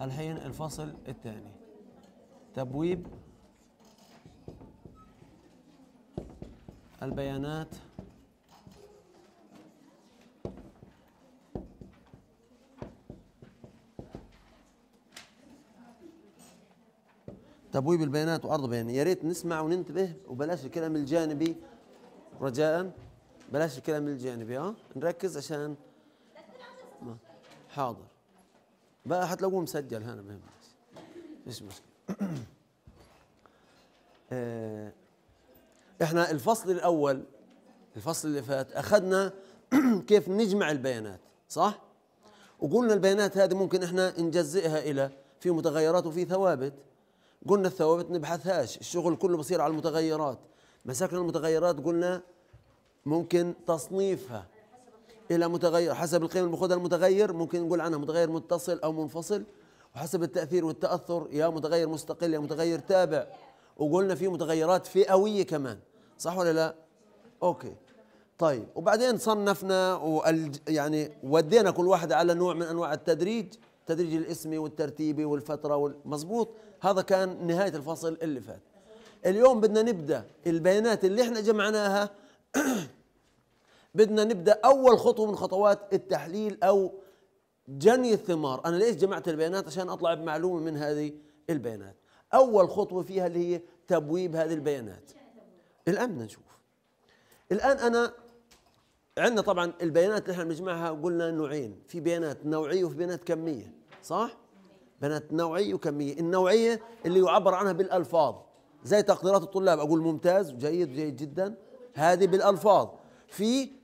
الحين الفصل الثاني تبويب البيانات تبويب البيانات وعرض بيانات يا ريت نسمع وننتبه وبلاش الكلام الجانبي رجاء بلاش الكلام الجانبي اه نركز عشان حاضر بقى هتلاقوه مسجل هنا بهم مش مشكله آه، احنا الفصل الاول الفصل اللي فات اخذنا كيف نجمع البيانات صح وقلنا البيانات هذه ممكن احنا نجزئها الى في متغيرات وفي ثوابت قلنا الثوابت نبحثهاش الشغل كله بصير على المتغيرات مساكن المتغيرات قلنا ممكن تصنيفها الى متغير حسب القيمه المخوضه المتغير ممكن نقول عنها متغير متصل او منفصل وحسب التاثير والتاثر يا متغير مستقل يا متغير تابع وقلنا في متغيرات فئويه كمان صح ولا لا اوكي طيب وبعدين صنفنا يعني ودينا كل واحد على نوع من انواع التدريج التدريج الاسمي والترتيبي والفتره والمزبوط هذا كان نهايه الفصل اللي فات اليوم بدنا نبدا البيانات اللي احنا جمعناها بدنا نبدا اول خطوه من خطوات التحليل او جني الثمار انا ليش جمعت البيانات عشان اطلع بمعلومه من هذه البيانات اول خطوه فيها اللي هي تبويب هذه البيانات الان بدنا نشوف الان انا عندنا طبعا البيانات اللي احنا بنجمعها قلنا نوعين في بيانات نوعيه وفي بيانات كميه صح بيانات نوعيه وكميه النوعيه اللي يعبر عنها بالالفاظ زي تقديرات الطلاب اقول ممتاز جيد جيد جدا هذه بالالفاظ في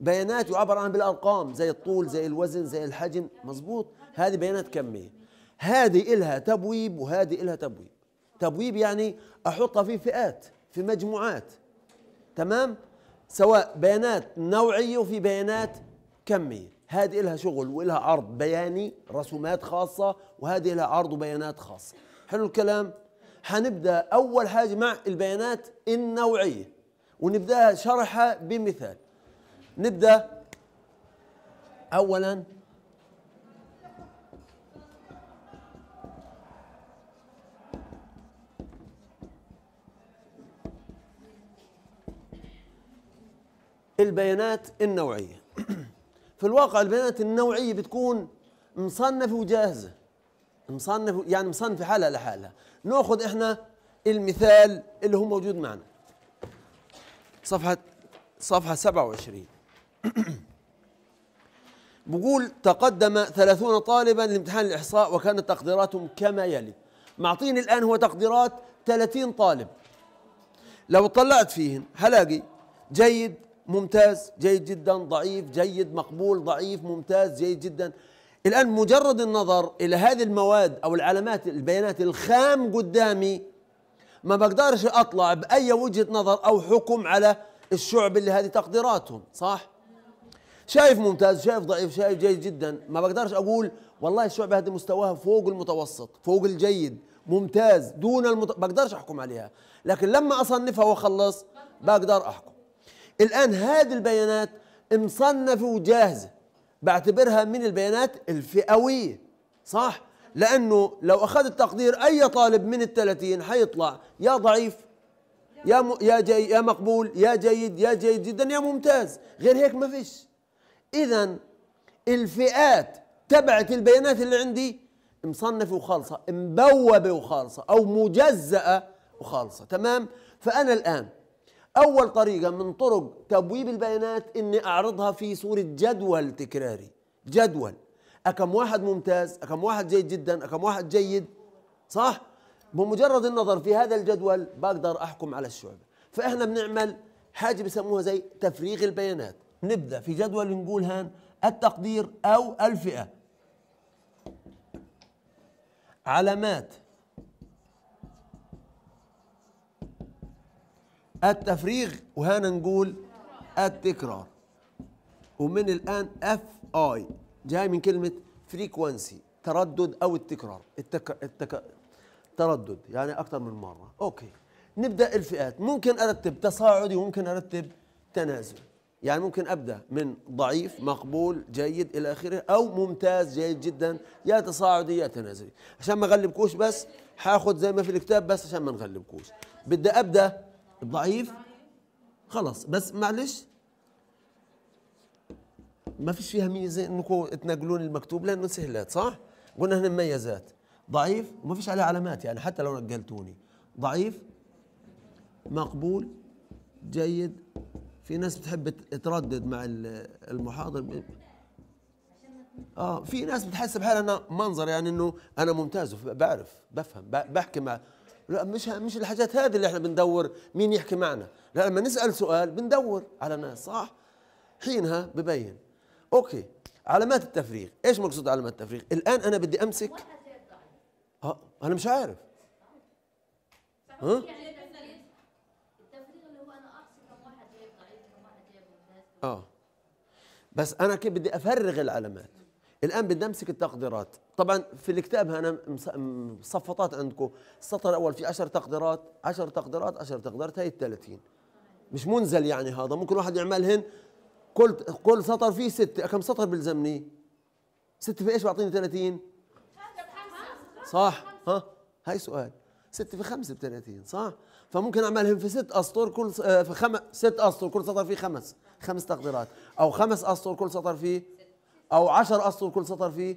بيانات يعبر عنها بالارقام زي الطول زي الوزن زي الحجم مظبوط هذه بيانات كميه هذه إلها تبويب وهذه إلها تبويب تبويب يعني احطها في فئات في مجموعات تمام سواء بيانات نوعيه وفي بيانات كميه هذه لها شغل ولها عرض بياني رسومات خاصة وهذه لها عرض وبيانات خاصة حلو الكلام هنبدأ أول حاجة مع البيانات النوعية ونبدأها شرحها بمثال نبدأ أولا البيانات النوعية في الواقع البيانات النوعية بتكون مصنفة وجاهزة مصنف يعني مصنفة حالها لحالها ناخذ احنا المثال اللي هو موجود معنا صفحة صفحة 27 بقول تقدم ثلاثون طالبا لامتحان الإحصاء وكانت تقديراتهم كما يلي معطيني الآن هو تقديرات 30 طالب لو اطلعت فيهم هلاقي جيد ممتاز جيد جدا ضعيف جيد مقبول ضعيف ممتاز جيد جدا الآن مجرد النظر إلى هذه المواد أو العلامات البيانات الخام قدامي ما بقدرش أطلع بأي وجهة نظر أو حكم على الشعب اللي هذه تقديراتهم صح؟ شايف ممتاز شايف ضعيف شايف جيد جدا ما بقدرش اقول والله الشعب هذه مستواها فوق المتوسط فوق الجيد ممتاز دون المت... بقدرش احكم عليها لكن لما اصنفها واخلص بقدر احكم الان هذه البيانات مصنفه وجاهزه بعتبرها من البيانات الفئويه صح لانه لو اخذت تقدير اي طالب من ال30 حيطلع يا ضعيف يا م... يا جي... يا مقبول يا جيد يا جيد جدا يا ممتاز غير هيك ما فيش اذا الفئات تبعت البيانات اللي عندي مصنفه وخالصه مبوبه وخالصه او مجزأه وخالصه تمام فانا الان اول طريقه من طرق تبويب البيانات اني اعرضها في صوره جدول تكراري جدول أكم واحد ممتاز أكم واحد جيد جدا أكم واحد جيد صح بمجرد النظر في هذا الجدول بقدر أحكم على الشعبة فإحنا بنعمل حاجة بسموها زي تفريغ البيانات نبدأ في جدول نقول هان التقدير أو الفئة علامات التفريغ وهنا نقول التكرار ومن الآن اف اي جاي من كلمة فريكوانسي تردد أو التكرار التك... التك... تردد يعني أكثر من مرة أوكي نبدأ الفئات ممكن أرتب تصاعدي وممكن أرتب تنازلي يعني ممكن ابدا من ضعيف مقبول جيد الى اخره او ممتاز جيد جدا يا تصاعدي يا تنازلي عشان ما اغلبكوش بس هاخد زي ما في الكتاب بس عشان ما نغلبكوش بدي ابدا ضعيف خلص بس معلش ما فيش فيها ميزه انكم تنقلون المكتوب لانه سهلات صح؟ قلنا هنا مميزات ضعيف وما فيش عليه علامات يعني حتى لو نقلتوني ضعيف مقبول جيد في ناس بتحب تردد مع المحاضر اه في ناس بتحس بحالها انا منظر يعني انه انا ممتاز بعرف بفهم بحكي مع لا مش مش الحاجات هذه اللي احنا بندور مين يحكي معنا لا لما نسال سؤال بندور على ناس صح حينها ببين اوكي علامات التفريغ ايش مقصود علامات التفريغ الان انا بدي امسك اه انا مش عارف ها يعني اه بس انا كيف بدي افرغ العلامات الان بدي امسك التقديرات طبعا في الكتاب انا مصفطات عندكم السطر الاول في 10 تقديرات 10 تقديرات 10 تقديرات هي ال 30 مش منزل يعني هذا ممكن واحد يعملهن كل كل سطر فيه ستة كم سطر بيلزمني؟ ستة في ايش بيعطيني 30 صح ها هاي سؤال ستة في خمسة ب 30 صح فممكن اعملهم في ست اسطر كل آه، في خم... ست اسطر كل سطر فيه خمس خمس تقديرات او خمس اسطر كل سطر فيه او عشر اسطر كل سطر فيه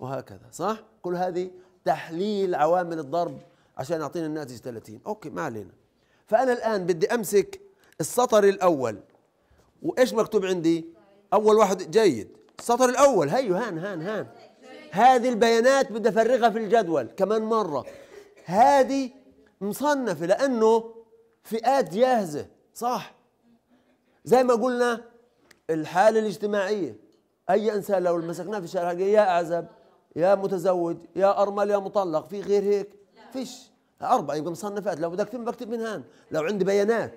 وهكذا صح كل هذه تحليل عوامل الضرب عشان يعطينا الناتج 30 اوكي ما علينا فانا الان بدي امسك السطر الاول وايش مكتوب عندي اول واحد جيد السطر الاول هيو هان هان هان هذه البيانات بدي افرغها في الجدول كمان مره هذه مصنفه لانه فئات جاهزه صح زي ما قلنا الحاله الاجتماعيه اي انسان لو مسكناه في الشارع يا اعزب يا متزوج يا ارمل يا مطلق في غير هيك فيش اربعه يبقى مصنفات لو بدك اكتب بكتب من هان لو عندي بيانات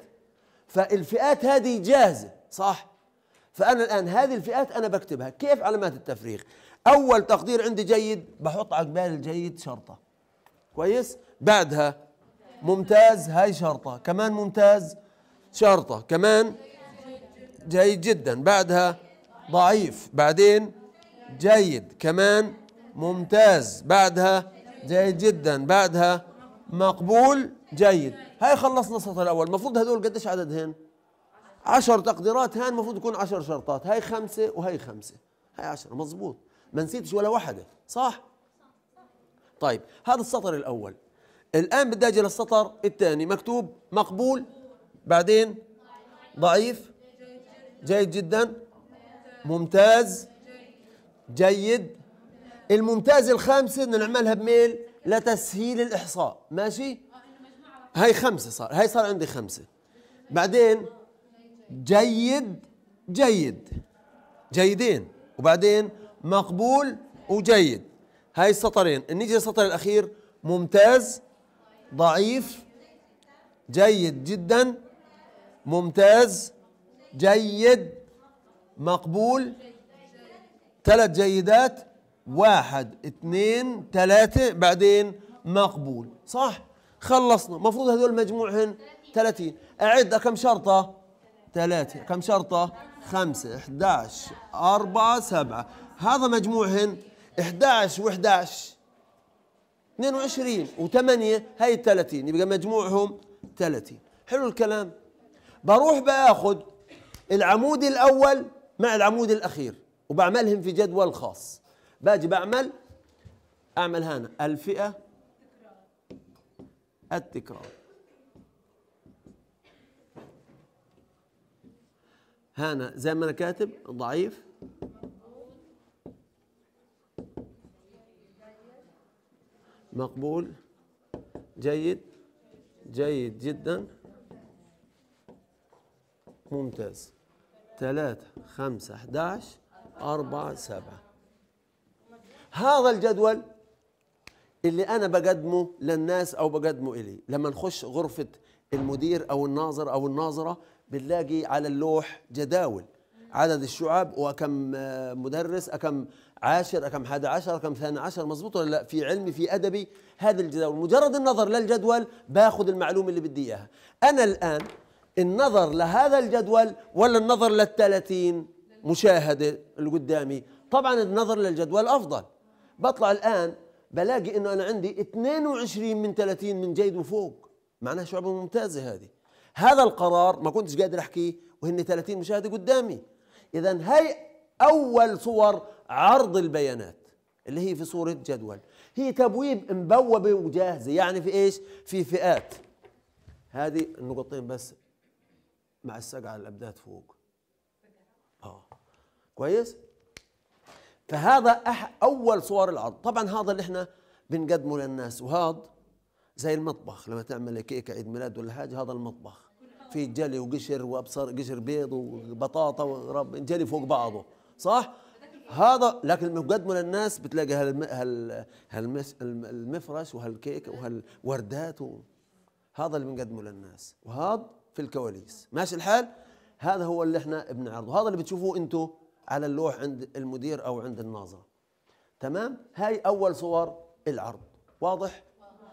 فالفئات هذه جاهزه صح فانا الان هذه الفئات انا بكتبها كيف علامات التفريغ اول تقدير عندي جيد بحط على الجيد شرطه كويس بعدها ممتاز هاي شرطة كمان ممتاز شرطة كمان جيد جدا بعدها ضعيف بعدين جيد كمان ممتاز بعدها جيد جدا بعدها مقبول جيد هاي خلصنا السطر الأول المفروض هذول قديش عددهن عشر تقديرات هان المفروض يكون عشر شرطات هاي خمسة وهي خمسة هاي عشرة مزبوط ما نسيتش ولا واحدة صح طيب هذا السطر الأول الآن بدي أجي للسطر الثاني مكتوب مقبول بعدين ضعيف جيد جدا ممتاز جيد الممتاز الخامسة بدنا نعملها بميل لتسهيل الإحصاء ماشي هاي خمسة صار هاي صار عندي خمسة بعدين جيد جيد جيدين وبعدين مقبول وجيد هاي السطرين نيجي للسطر الأخير ممتاز ضعيف جيد جدا ممتاز جيد مقبول ثلاث جيدات واحد اثنين ثلاثة بعدين مقبول صح خلصنا المفروض هذول مجموعهن 30 اعد كم شرطة ثلاثة كم شرطة خمسة احداش أربعة سبعة هذا مجموعهن احداش واحداش 22 و8 هي 30 يبقى مجموعهم 30 حلو الكلام بروح باخذ العمود الاول مع العمود الاخير وبعملهم في جدول خاص باجي بعمل اعمل هنا الفئه التكرار هنا زي ما انا كاتب ضعيف مقبول جيد جيد جدا ممتاز ثلاثة خمسة أحداش أربعة سبعة هذا الجدول اللي أنا بقدمه للناس أو بقدمه إلي لما نخش غرفة المدير أو الناظر أو الناظرة بنلاقي على اللوح جداول عدد الشعب وكم مدرس أكم عاشر رقم 11 رقم 12 مظبوط ولا لا في علمي في ادبي هذا الجدول مجرد النظر للجدول باخذ المعلومه اللي بدي اياها انا الان النظر لهذا الجدول ولا النظر لل 30 مشاهده اللي قدامي طبعا النظر للجدول افضل بطلع الان بلاقي انه انا عندي 22 من 30 من جيد وفوق معناها شعبه ممتازه هذه هذا القرار ما كنتش قادر احكيه وهن 30 مشاهده قدامي اذا هي اول صور عرض البيانات اللي هي في صورة جدول هي تبويب مبوبة وجاهزة يعني في ايش في فئات هذه النقطتين بس مع السقعة على الأبدات فوق اه كويس فهذا أح أول صور العرض طبعا هذا اللي احنا بنقدمه للناس وهذا زي المطبخ لما تعمل كيكة عيد ميلاد ولا حاجة هذا المطبخ في جلي وقشر وابصر قشر بيض وبطاطا ورب جلي فوق بعضه صح هذا لكن مقدمه للناس بتلاقي هال هال هالمفرش وهالكيك وهالوردات هذا اللي بنقدمه للناس وهذا في الكواليس ماشي الحال هذا هو اللي احنا بنعرضه هذا اللي بتشوفوه انتم على اللوح عند المدير او عند الناظر تمام هاي اول صور العرض واضح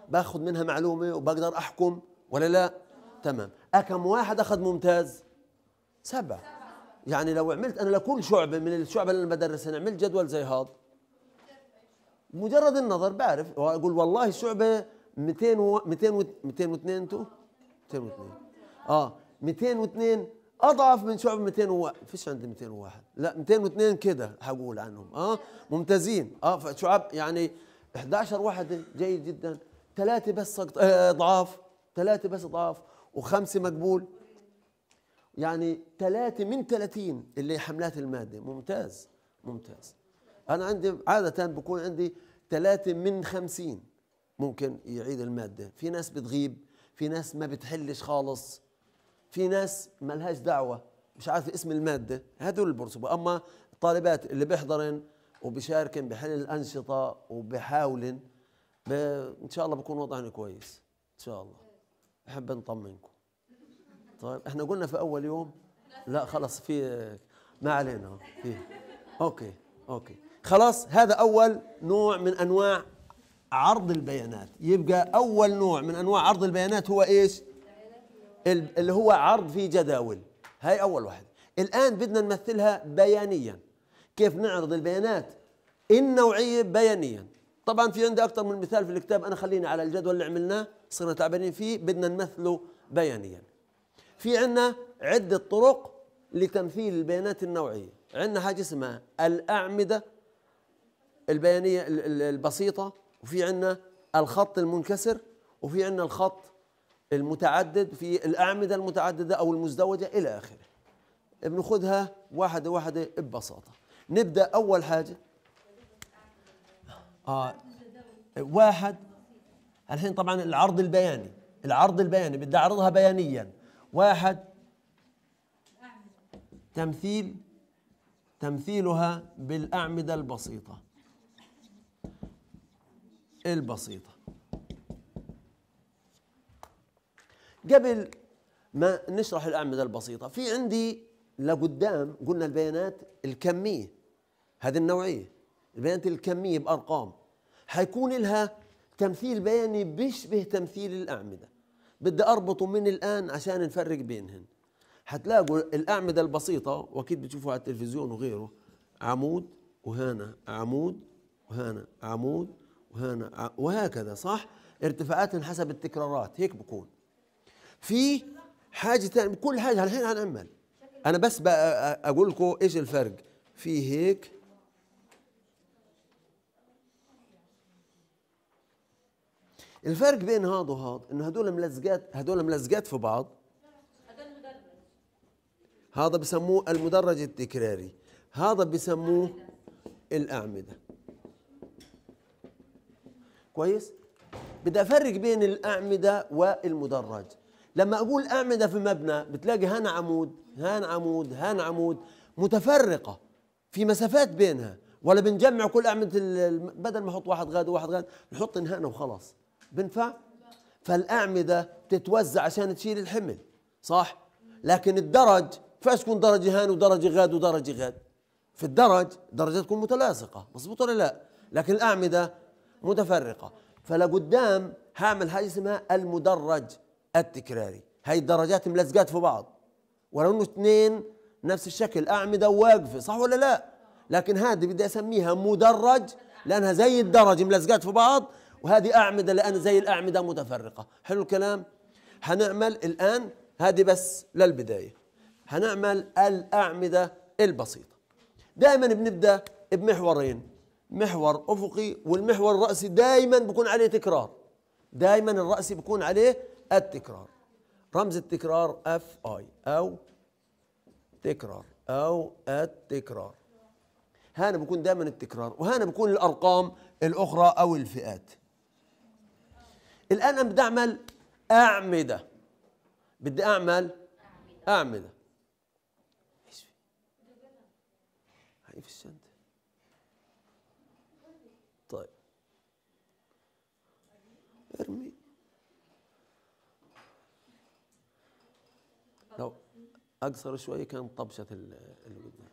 باخذ منها معلومه وبقدر احكم ولا لا تمام أكم واحد أخذ ممتاز سبعة يعني لو عملت انا لكل شعبه من الشعب المدرسه انا عملت جدول زي هذا مجرد النظر بعرف واقول والله الشعبه 200 و 200 و 202 انتم 202 اه 202 اضعف من شعبه و... فيش عندي 201 لا 202 كده هقول عنهم اه ممتازين اه فشعب يعني 11 وحده جيد جدا ثلاثه بس آه، اضعاف ثلاثه بس اضعاف وخمسه مقبول يعني ثلاثة من ثلاثين اللي حملات المادة ممتاز ممتاز أنا عندي عادة بكون عندي ثلاثة من خمسين ممكن يعيد المادة في ناس بتغيب في ناس ما بتحلش خالص في ناس ما لهاش دعوة مش عارفة اسم المادة هدول اللي أما الطالبات اللي بيحضرن وبشاركن بحل الأنشطة وبحاولن ب... إن شاء الله بكون وضعنا كويس إن شاء الله بحب نطمنكم طيب احنا قلنا في اول يوم لا خلاص في ما علينا في اوكي اوكي خلاص هذا اول نوع من انواع عرض البيانات يبقى اول نوع من انواع عرض البيانات هو ايش اللي هو عرض في جداول هاي اول واحد الان بدنا نمثلها بيانيا كيف نعرض البيانات النوعيه بيانيا طبعا في عندي اكثر من مثال في الكتاب انا خليني على الجدول اللي عملناه صرنا تعبانين فيه بدنا نمثله بيانيا في عنا عدة طرق لتمثيل البيانات النوعية عندنا حاجة اسمها الأعمدة البيانية البسيطة وفي عنا الخط المنكسر وفي عنا الخط المتعدد في الأعمدة المتعددة أو المزدوجة إلى آخره بناخذها واحدة واحدة ببساطة نبدأ أول حاجة آه واحد الحين طبعا العرض البياني العرض البياني بدي أعرضها بيانياً واحد تمثيل تمثيلها بالأعمدة البسيطة البسيطة قبل ما نشرح الأعمدة البسيطة في عندي لقدام قلنا البيانات الكمية هذه النوعية البيانات الكمية بأرقام حيكون لها تمثيل بياني بيشبه تمثيل الأعمدة بدي اربطه من الان عشان نفرق بينهن هتلاقوا الاعمده البسيطه واكيد بتشوفوها على التلفزيون وغيره عمود وهنا عمود وهنا عمود وهنا وهكذا صح ارتفاعاتهم حسب التكرارات هيك بكون في حاجه ثانيه كل حاجه الحين هنعمل انا بس اقول لكم ايش الفرق في هيك الفرق بين هاد وهاد انه هدول ملزقات هدول ملزقات في بعض هذا بسموه المدرج التكراري هذا بسموه الأعمدة كويس بدي أفرق بين الأعمدة والمدرج لما أقول أعمدة في مبنى بتلاقي هان عمود هان عمود هان عمود متفرقة في مسافات بينها ولا بنجمع كل أعمدة بدل ما أحط واحد غاد وواحد غاد نحط هنا وخلاص بنفع فالأعمدة تتوزع عشان تشيل الحمل صح لكن الدرج فاش تكون درجة هان ودرجة غاد ودرجة غاد في الدرج درجة تكون متلاصقة مظبوط ولا لا لكن الأعمدة متفرقة فلقدام هعمل حاجة اسمها المدرج التكراري هاي الدرجات ملزقات في بعض ولو انه اثنين نفس الشكل أعمدة واقفة صح ولا لا لكن هذه بدي أسميها مدرج لأنها زي الدرج ملزقات في بعض وهذه أعمدة الآن زي الأعمدة متفرقة حلو الكلام هنعمل الآن هذه بس للبداية هنعمل الأعمدة البسيطة دائما بنبدأ بمحورين محور أفقي والمحور الرأسي دائما بكون عليه تكرار دائما الرأسي بكون عليه التكرار رمز التكرار اف اي او تكرار او التكرار هنا بكون دائما التكرار وهنا بكون الارقام الاخرى او الفئات الآن أنا بدي أعمل أعمدة بدي أعمل أعمدة إيش في السنة طيب ارمي لو أقصر شوي كان طبشة اللي قدام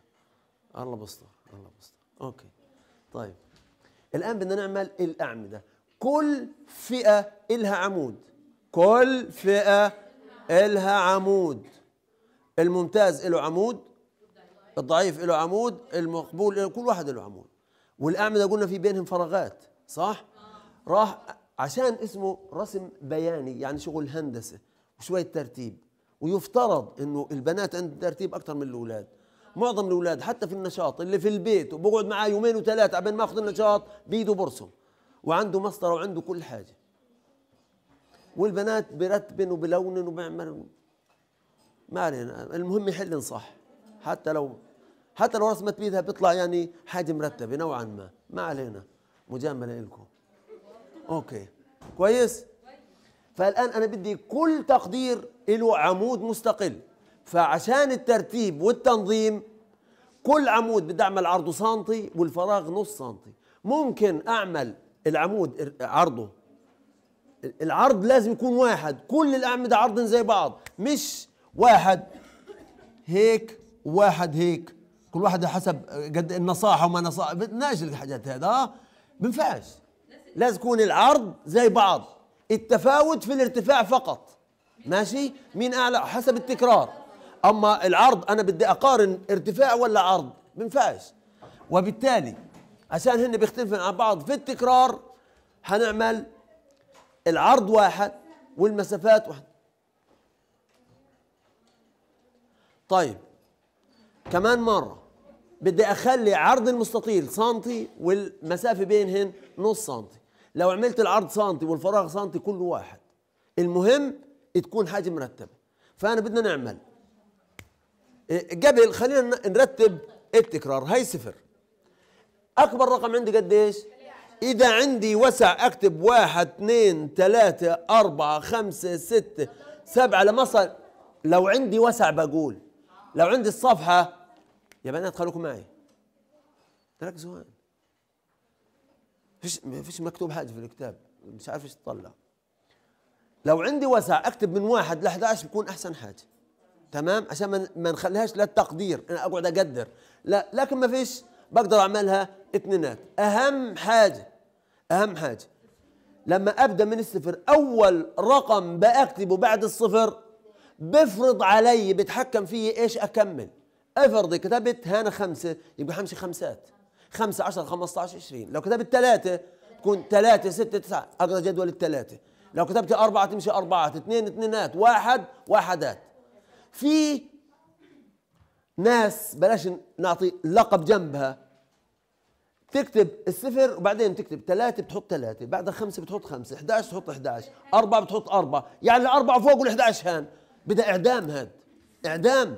الله بستر الله بستر أوكي طيب الآن بدنا نعمل الأعمدة كل فئة إلها عمود كل فئة إلها عمود الممتاز له عمود الضعيف له عمود المقبول له كل واحد له عمود والأعمدة قلنا في بينهم فراغات صح راح عشان اسمه رسم بياني يعني شغل هندسة وشوية ترتيب ويفترض انه البنات عند ترتيب اكثر من الاولاد معظم الاولاد حتى في النشاط اللي في البيت وبقعد معاه يومين وثلاثه عبين ما اخذ النشاط بايده برسم وعنده مسطره وعنده كل حاجه والبنات برتبن وبلونن وبعمل ما علينا المهم يحلن صح حتى لو حتى لو رسمت بيدها بيطلع يعني حاجه مرتبه نوعا ما ما علينا مجامله لكم اوكي كويس فالان انا بدي كل تقدير له عمود مستقل فعشان الترتيب والتنظيم كل عمود بدي اعمل عرضه سنتي والفراغ نص سنتي ممكن اعمل العمود عرضه العرض لازم يكون واحد كل الاعمده عرض زي بعض مش واحد هيك وواحد هيك كل واحد حسب قد النصاحه وما نصاحه بدناش الحاجات هذا ما بنفعش لازم يكون العرض زي بعض التفاوت في الارتفاع فقط ماشي مين اعلى حسب التكرار اما العرض انا بدي اقارن ارتفاع ولا عرض بنفعش وبالتالي عشان هن بيختلفن عن بعض في التكرار هنعمل العرض واحد والمسافات واحد طيب كمان مرة بدي أخلي عرض المستطيل سنتي والمسافة بينهن نص سنتي لو عملت العرض سنتي والفراغ سنتي كله واحد المهم تكون حاجة مرتبة فأنا بدنا نعمل إيه، قبل خلينا نرتب التكرار هاي صفر اكبر رقم عندي قد ايش اذا عندي وسع اكتب واحد اثنين ثلاثة اربعة خمسة ستة سبعة لما صار لو عندي وسع بقول لو عندي الصفحة يا بنات خلوكم معي ركزوا هون فيش ما فيش مكتوب حاجة في الكتاب مش عارف ايش تطلع لو عندي وسع اكتب من واحد ل 11 بكون احسن حاجة تمام عشان ما نخليهاش للتقدير انا اقعد اقدر لا لكن ما فيش بقدر اعملها اثنينات اهم حاجه اهم حاجه لما ابدا من الصفر اول رقم بكتبه بعد الصفر بفرض علي بتحكم فيي ايش اكمل افرض كتبت هنا خمسه يبقى همشي خمسات خمسة عشر خمسة عشر عشرين لو كتبت ثلاثة تكون ثلاثة ستة تسعة أقرأ جدول الثلاثة لو كتبت أربعة تمشي أربعة اثنين اثنينات واحد واحدات في ناس بلاش نعطي لقب جنبها تكتب الصفر وبعدين تكتب ثلاثة بتحط ثلاثة بعدها خمسة بتحط خمسة 11 تحط 11 أربعة بتحط أربعة يعني الأربعة فوق وال11 هان بدها إعدام هاد إعدام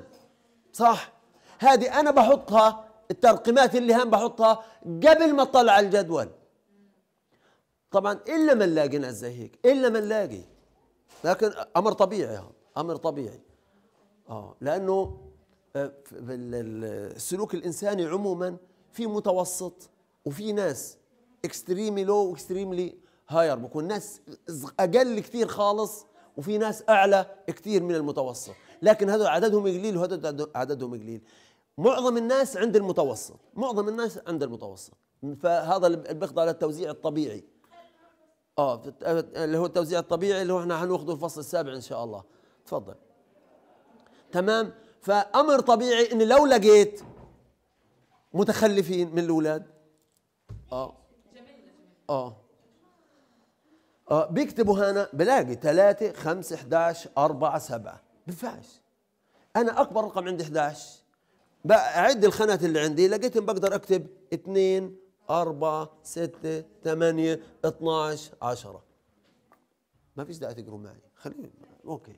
صح هذه أنا بحطها الترقيمات اللي هان بحطها قبل ما أطلع على الجدول طبعا إلا ما نلاقي ناس زي هيك إلا ما نلاقي لكن أمر طبيعي هذا أمر طبيعي آه لأنه آه، السلوك الانساني عموما في متوسط وفي ناس اكستريملي لو واكستريملي هاير بكون ناس اقل كثير خالص وفي ناس اعلى كثير من المتوسط لكن هذا عددهم قليل وهذا عددهم قليل معظم الناس عند المتوسط معظم الناس عند المتوسط فهذا اللي بيخضع للتوزيع الطبيعي اه اللي هو التوزيع الطبيعي اللي هو احنا هناخذه الفصل السابع ان شاء الله تفضل تمام فامر طبيعي ان لو لقيت متخلفين من الاولاد اه اه اه بيكتبوا هنا بلاقي 3 5 11 4 7 بينفعش انا اكبر رقم عندي 11 بعد الخانات اللي عندي لقيتهم بقدر اكتب 2 4 6 8 12 10 ما فيش داعي تقروا معي خليهم اوكي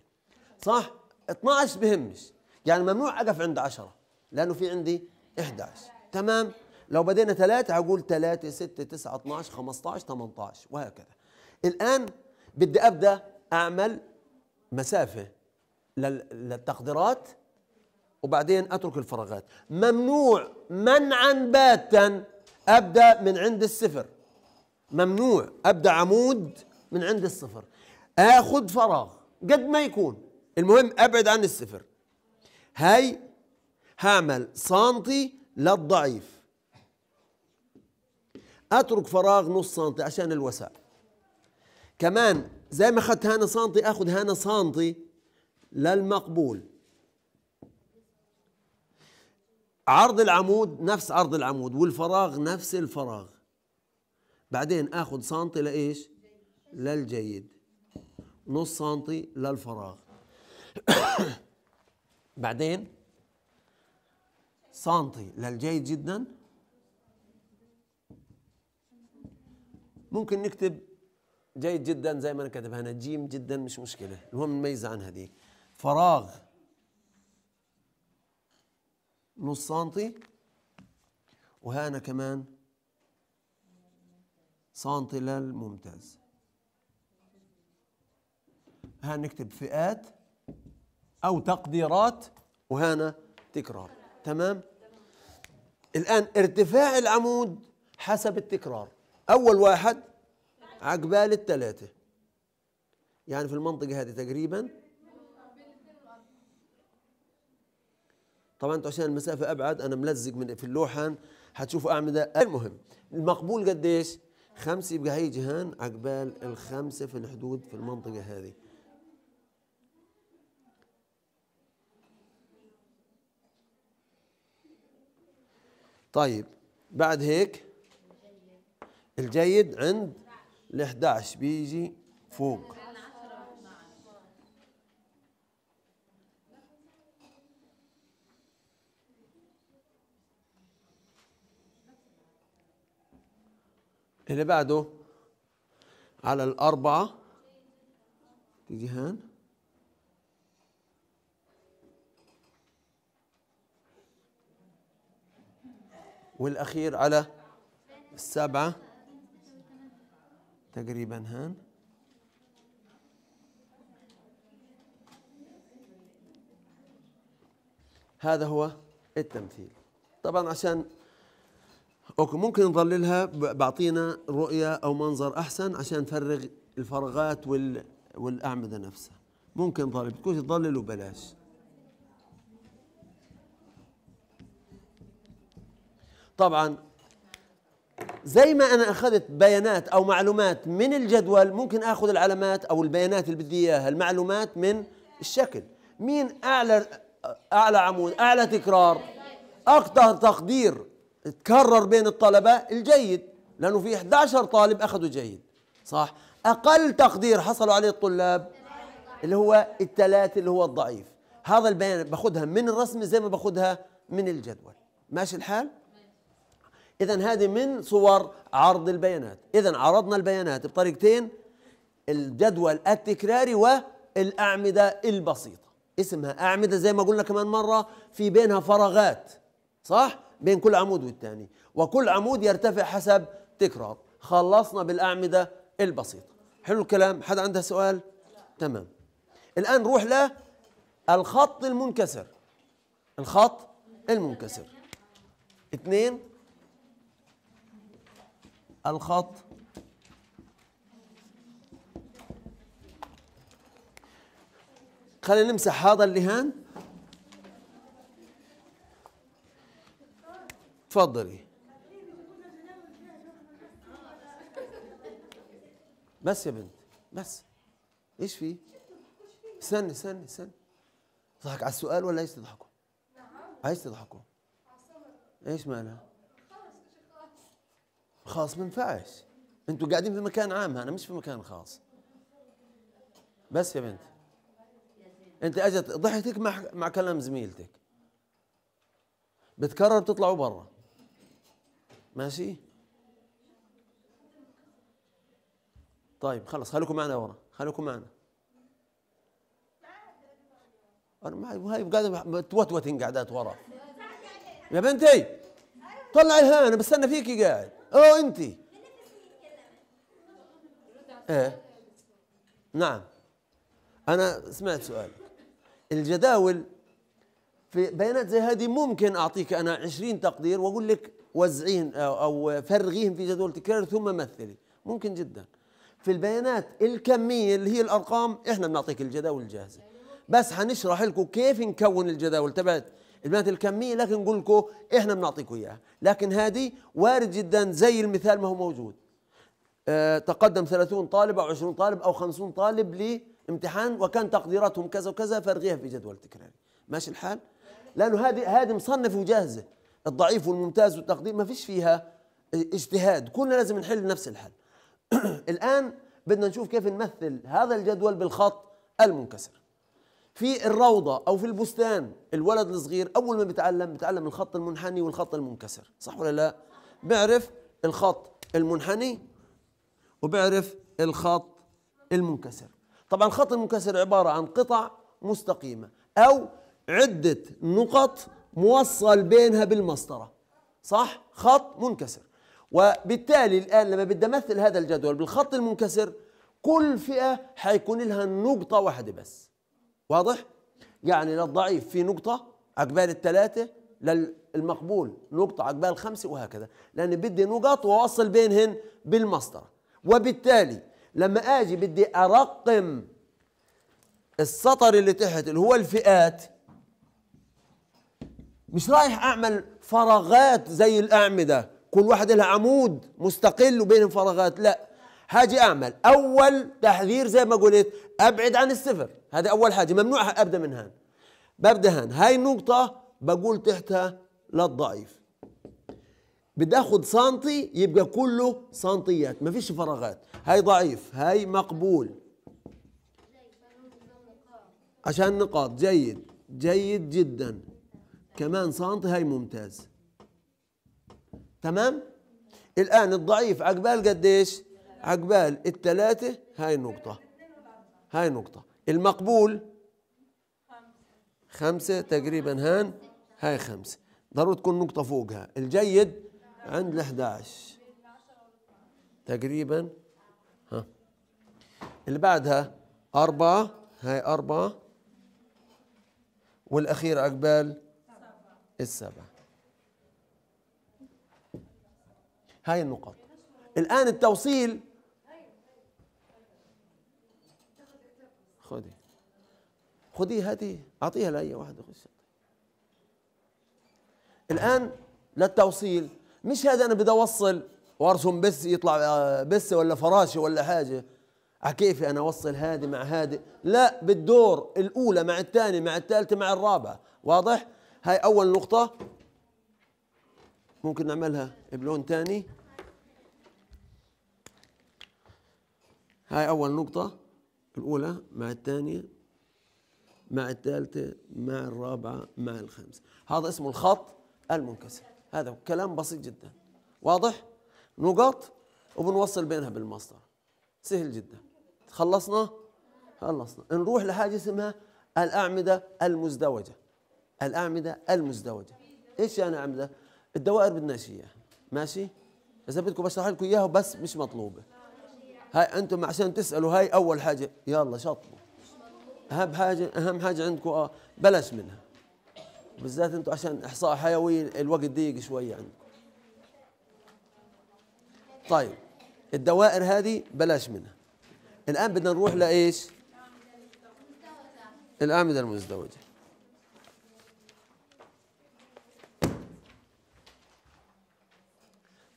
صح 12 بهمش يعني ممنوع أقف عند عشرة لأنه في عندي 11 تمام لو بدينا ثلاثة هقول ثلاثة ستة تسعة 12 15 18 وهكذا الآن بدي أبدأ أعمل مسافة للتقديرات وبعدين أترك الفراغات ممنوع منعا باتا أبدأ من عند الصفر ممنوع أبدأ عمود من عند الصفر آخذ فراغ قد ما يكون المهم أبعد عن الصفر هاي هعمل سنتي للضعيف اترك فراغ نص سنتي عشان الوسع كمان زي ما اخذت هنا سنتي اخذ هنا سنتي للمقبول عرض العمود نفس عرض العمود والفراغ نفس الفراغ بعدين اخذ سنتي لايش للجيد نص سنتي للفراغ بعدين سنتي للجيد جدا ممكن نكتب جيد جدا زي ما انا كاتبها هنا جيم جدا مش مشكله المهم نميز عن هذيك فراغ نص سنتي وهنا كمان سنتي للممتاز هنكتب فئات أو تقديرات وهنا تكرار تمام الآن ارتفاع العمود حسب التكرار أول واحد عقبال الثلاثة يعني في المنطقة هذه تقريبا طبعا انتوا عشان المسافة أبعد أنا ملزق من في اللوحة هتشوفوا أعمدة المهم المقبول قديش؟ خمسة يبقى هيجي هان عقبال الخمسة في الحدود في المنطقة هذه طيب بعد هيك الجيد عند ال 11 بيجي فوق اللي بعده على الأربعة تيجي هان والأخير على السبعة تقريبا هان هذا هو التمثيل طبعا عشان اوكي ممكن نضللها بعطينا رؤية او منظر احسن عشان نفرغ الفراغات والاعمدة نفسها ممكن ضلل بتكون تضلل وبلاش طبعا زي ما انا اخذت بيانات او معلومات من الجدول ممكن اخذ العلامات او البيانات اللي بدي اياها المعلومات من الشكل مين اعلى اعلى عمود اعلى تكرار اكثر تقدير تكرر بين الطلبه الجيد لانه في 11 طالب اخذوا جيد صح اقل تقدير حصلوا عليه الطلاب اللي هو الثلاث اللي هو الضعيف هذا البيان باخذها من الرسم زي ما باخذها من الجدول ماشي الحال إذا هذه من صور عرض البيانات إذا عرضنا البيانات بطريقتين الجدول التكراري والأعمدة البسيطة اسمها أعمدة زي ما قلنا كمان مرة في بينها فراغات صح؟ بين كل عمود والتاني وكل عمود يرتفع حسب تكرار خلصنا بالأعمدة البسيطة حلو الكلام حد عنده سؤال؟ تمام الآن نروح الخط المنكسر الخط المنكسر اثنين الخط خلينا نمسح هذا اللي هان تفضلي بس يا بنت بس ايش في استنى استنى استنى تضحك على السؤال ولا ايش تضحكوا عايز تضحكوا ايش مالها خاص ما ينفعش انتوا قاعدين في مكان عام انا مش في مكان خاص بس يا بنت انت اجت ضحكتك مع مع كلام زميلتك بتكرر تطلعوا برا ماشي طيب خلص خليكم معنا ورا خليكم معنا انا ما هي قاعده بتوتوتين قاعدات ورا يا بنتي طلعي هنا بستنى فيكي قاعد اه انت ايه نعم انا سمعت سؤال الجداول في بيانات زي هذه ممكن اعطيك انا 20 تقدير واقول لك وزعين او فرغيهم في جدول تكرار ثم مثلي ممكن جدا في البيانات الكميه اللي هي الارقام احنا بنعطيك الجداول الجاهزه بس هنشرح لكم كيف نكون الجداول تبعت البيانات الكميه لكن نقول لكم احنا بنعطيكم اياها لكن هذه وارد جدا زي المثال ما هو موجود أه تقدم 30 طالب او 20 طالب او 50 طالب لامتحان وكان تقديراتهم كذا وكذا فارغيها في جدول تكراري ماشي الحال لانه هذه هذه مصنفه وجاهزه الضعيف والممتاز والتقدير ما فيش فيها اجتهاد كلنا لازم نحل نفس الحل الان بدنا نشوف كيف نمثل هذا الجدول بالخط المنكسر في الروضة أو في البستان الولد الصغير أول ما بيتعلم بيتعلم الخط المنحني والخط المنكسر صح ولا لا؟ بيعرف الخط المنحني وبيعرف الخط المنكسر طبعا الخط المنكسر عبارة عن قطع مستقيمة أو عدة نقط موصل بينها بالمسطرة صح؟ خط منكسر وبالتالي الآن لما بدي أمثل هذا الجدول بالخط المنكسر كل فئة حيكون لها نقطة واحدة بس واضح؟ يعني للضعيف في نقطة عقبال الثلاثة للمقبول نقطة عقبال الخمسة وهكذا لأن بدي نقط وأوصل بينهن بالمسطرة وبالتالي لما أجي بدي أرقم السطر اللي تحت اللي هو الفئات مش رايح أعمل فراغات زي الأعمدة كل واحد لها عمود مستقل وبينهم فراغات لا هاجي أعمل أول تحذير زي ما قلت أبعد عن السفر هذا أول حاجة ممنوع أبدأ من هان ببدأ هان هاي النقطة بقول تحتها للضعيف بدي اخذ سنتي يبقى كله سنتيات ما فيش فراغات هاي ضعيف هاي مقبول عشان نقاط جيد جيد جدا كمان سنتي هاي ممتاز تمام الان الضعيف عقبال قديش عقبال الثلاثة هاي نقطة هاي نقطة المقبول خمسة تقريبا هان هاي خمسة ضروري تكون نقطة فوقها الجيد عند ال 11 تقريبا ها اللي بعدها أربعة هاي أربعة والأخير عقبال السبعة هاي النقط الآن التوصيل خذي هذه أعطيها لأي واحد يخش الآن للتوصيل مش هذا أنا بدي أوصل وأرسم بس يطلع آه، بس ولا فراشة ولا حاجة كيفي أنا أوصل هذه مع هذه لا بالدور الأولى مع الثانية مع الثالثة مع الرابعة واضح هاي أول نقطة ممكن نعملها بلون ثاني هاي أول نقطة الأولى مع الثانية مع الثالثة مع الرابعة مع الخامسة هذا اسمه الخط المنكسر هذا كلام بسيط جدا واضح نقط وبنوصل بينها بالمصدر سهل جدا خلصنا خلصنا نروح لحاجة اسمها الأعمدة المزدوجة الأعمدة المزدوجة إيش يعني أعمدة الدوائر بدناش إياها ماشي إذا بدكم بشرح لكم إياها بس مش مطلوبة هاي أنتم عشان تسألوا هاي أول حاجة يلا شطبوا اهم حاجه اهم حاجه عندكم آه، بلاش منها بالذات انتم عشان احصاء حيوي الوقت ضيق شويه عندكم طيب الدوائر هذه بلاش منها الان بدنا نروح لايش الاعمده المزدوجه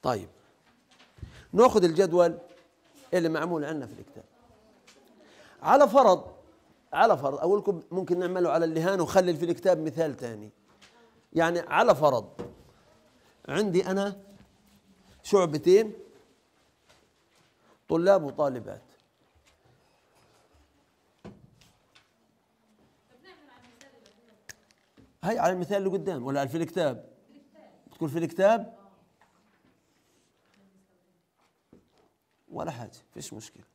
طيب ناخذ الجدول اللي معمول عندنا في الكتاب على فرض على فرض اقول لكم ممكن نعمله على اللهان وخلل في الكتاب مثال ثاني يعني على فرض عندي انا شعبتين طلاب وطالبات هي على المثال اللي قدام ولا في الكتاب بتقول في الكتاب ولا حاجه فيش مشكله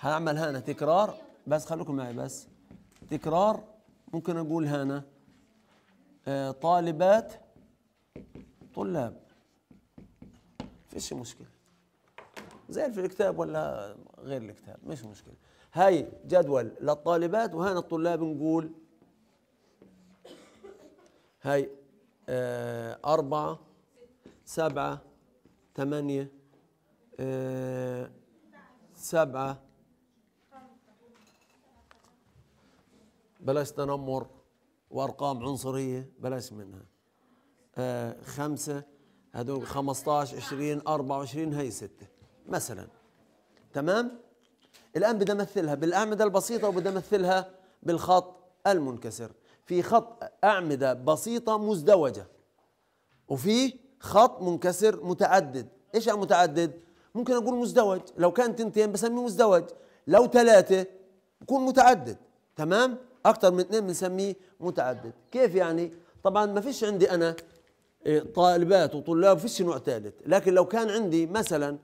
هعمل هنا تكرار بس خليكم معي بس تكرار ممكن اقول هنا آه، طالبات طلاب فيش مشكله زي في الكتاب ولا غير الكتاب مش مشكله هاي جدول للطالبات وهنا الطلاب نقول هاي آه، أربعة سبعة ثمانية آه، سبعة بلاش تنمر وارقام عنصريه بلاش منها آه خمسه هذول 15 20 24 هي سته مثلا تمام الان بدي امثلها بالاعمده البسيطه وبدي امثلها بالخط المنكسر في خط اعمده بسيطه مزدوجه وفي خط منكسر متعدد ايش يعني متعدد ممكن اقول مزدوج لو كان تنتين بسميه مزدوج لو ثلاثه بكون متعدد تمام اكثر من اثنين بنسميه متعدد كيف يعني طبعا ما فيش عندي انا إيه، طالبات وطلاب فيش نوع ثالث لكن لو كان عندي مثلا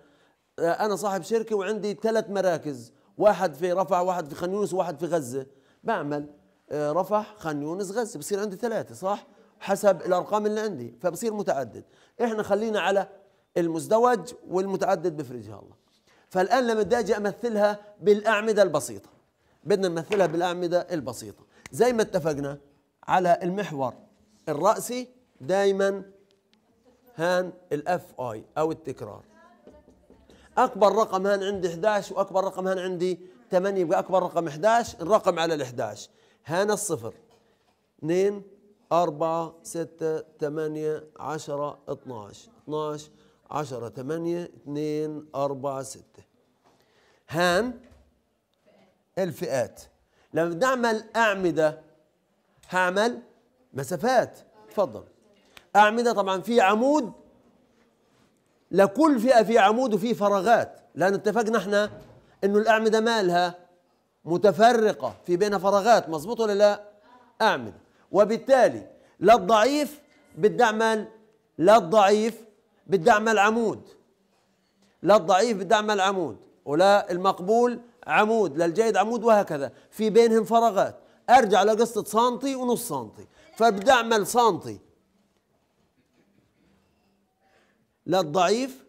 آه، انا صاحب شركه وعندي ثلاث مراكز واحد في رفح واحد في خان يونس وواحد في غزه بعمل آه، رفح خان يونس غزه بصير عندي ثلاثه صح حسب الارقام اللي عندي فبصير متعدد احنا خلينا على المزدوج والمتعدد بفرجها الله فالان لما بدي اجي امثلها بالاعمده البسيطه بدنا نمثلها بالأعمدة البسيطة زي ما اتفقنا على المحور الرأسي دايما هان الاف اي او التكرار اكبر رقم هان عندي 11 واكبر رقم هان عندي 8 يبقى اكبر رقم 11 الرقم على ال 11 هان الصفر 2 4 6 8 10 12 12 10 8 2 4 6 هان الفئات لما بدي اعمل اعمده هعمل مسافات تفضل اعمده طبعا في عمود لكل فئه في عمود وفي فراغات لان اتفقنا احنا انه الاعمده مالها متفرقه في بينها فراغات مظبوط ولا لا اعمده وبالتالي لا الضعيف بدي اعمل لا الضعيف بدي اعمل عمود لا الضعيف بدي اعمل عمود ولا المقبول عمود للجيد عمود وهكذا في بينهم فراغات ارجع لقصه سنتي ونص سنتي فبدي اعمل سنتي للضعيف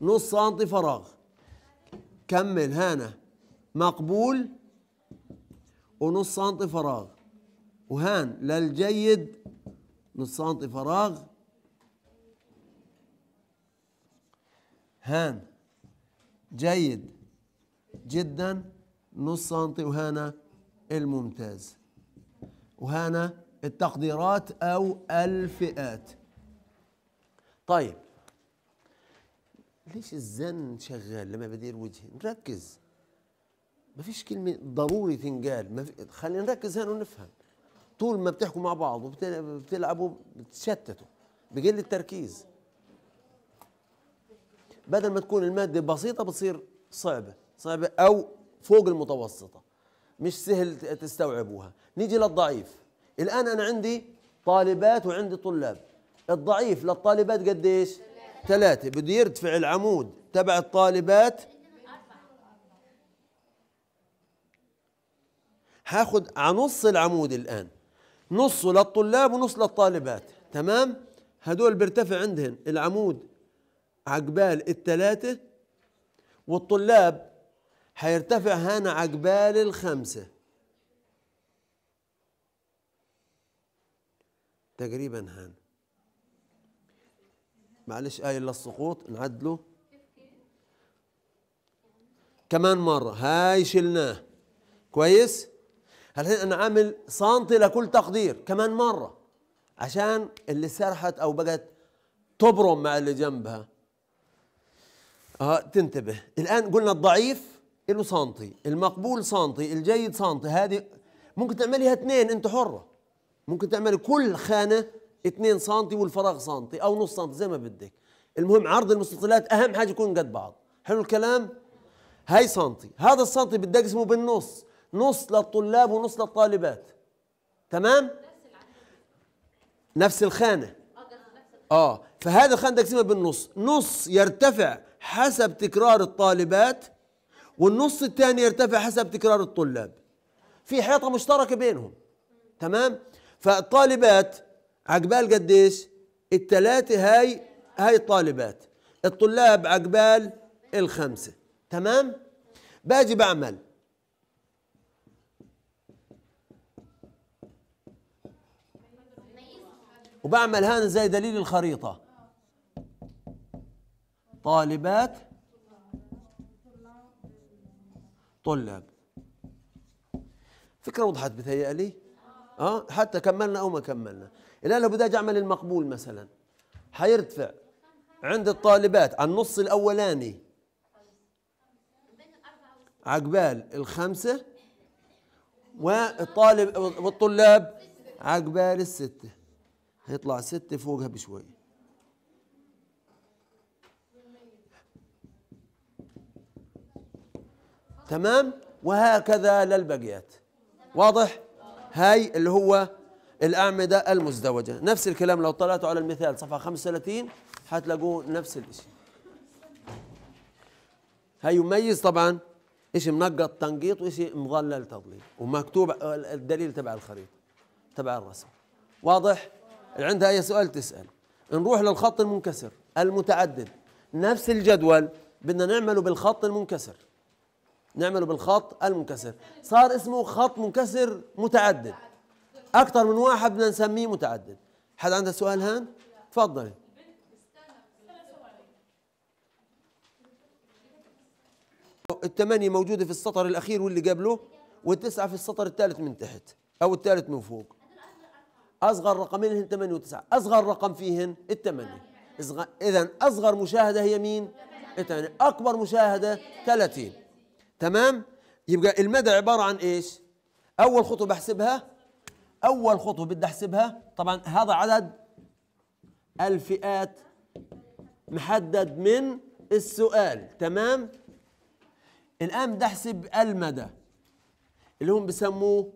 نص سنتي فراغ كمل هنا مقبول ونص سنتي فراغ وهان للجيد نص سنتي فراغ هان جيد جدا نص سنتي وهنا الممتاز وهنا التقديرات أو الفئات طيب ليش الزن شغال لما بدير وجهي نركز ما فيش كلمة ضروري تنقال ما في... خلينا نركز هنا ونفهم طول ما بتحكوا مع بعض وبتلعبوا بتشتتوا بقل التركيز بدل ما تكون المادة بسيطة بتصير صعبة صعبة او فوق المتوسطه مش سهل تستوعبوها نيجي للضعيف الان انا عندي طالبات وعندي طلاب الضعيف للطالبات قديش ثلاثة بده يرتفع العمود تبع الطالبات هاخد على نص العمود الآن نصه للطلاب ونص للطالبات تمام هدول بيرتفع عندهم العمود عقبال الثلاثة والطلاب هيرتفع هنا عقبال الخمسة تقريبا هنا معلش آية للسقوط نعدله كمان مرة هاي شلناه كويس الحين أنا عامل سنتي لكل تقدير كمان مرة عشان اللي سرحت أو بقت تبرم مع اللي جنبها اه تنتبه الآن قلنا الضعيف له سنتي المقبول سنتي الجيد سنتي هذه ممكن تعمليها اثنين انت حره ممكن تعملي كل خانه اثنين سنتي والفراغ سنتي او نص سنتي زي ما بدك المهم عرض المستطيلات اهم حاجه يكون قد بعض حلو الكلام هاي سنتي هذا السنتي بدي اقسمه بالنص نص للطلاب ونص للطالبات تمام نفس الخانه اه فهذا الخانه أقسمها بالنص نص يرتفع حسب تكرار الطالبات والنص الثاني يرتفع حسب تكرار الطلاب في حيطه مشتركه بينهم تمام فالطالبات عقبال قديش الثلاثه هاي هاي الطالبات الطلاب عقبال الخمسه تمام باجي بعمل وبعمل هان زي دليل الخريطه طالبات طلاب فكرة وضحت بتهيألي أه حتى كملنا أو ما كملنا الآن لو بدي أعمل المقبول مثلا حيرتفع عند الطالبات على النص الأولاني عقبال الخمسة والطالب والطلاب عقبال الستة هيطلع ستة فوقها بشوي تمام وهكذا للبقيات واضح هاي اللي هو الأعمدة المزدوجة نفس الكلام لو طلعتوا على المثال صفحة 35 حتلاقوا نفس الشيء يميز طبعا شيء منقط تنقيط وشيء مظلل تضليل ومكتوب الدليل تبع الخريطة تبع الرسم واضح عندها أي سؤال تسأل نروح للخط المنكسر المتعدد نفس الجدول بدنا نعمله بالخط المنكسر نعمله بالخط المنكسر صار اسمه خط منكسر متعدد اكثر من واحد بدنا نسميه متعدد حد عنده سؤال هان تفضلي الثمانية موجودة في السطر الأخير واللي قبله والتسعة في السطر الثالث من تحت أو الثالث من فوق أصغر رقمين هن ثمانية وتسعة أصغر رقم فيهن الثمانية إذا أصغر مشاهدة هي مين؟ الثمانية أكبر مشاهدة 30 تمام يبقى المدى عباره عن ايش اول خطوه بحسبها اول خطوه بدي احسبها طبعا هذا عدد الفئات محدد من السؤال تمام الان بدي احسب المدى اللي هم بسموه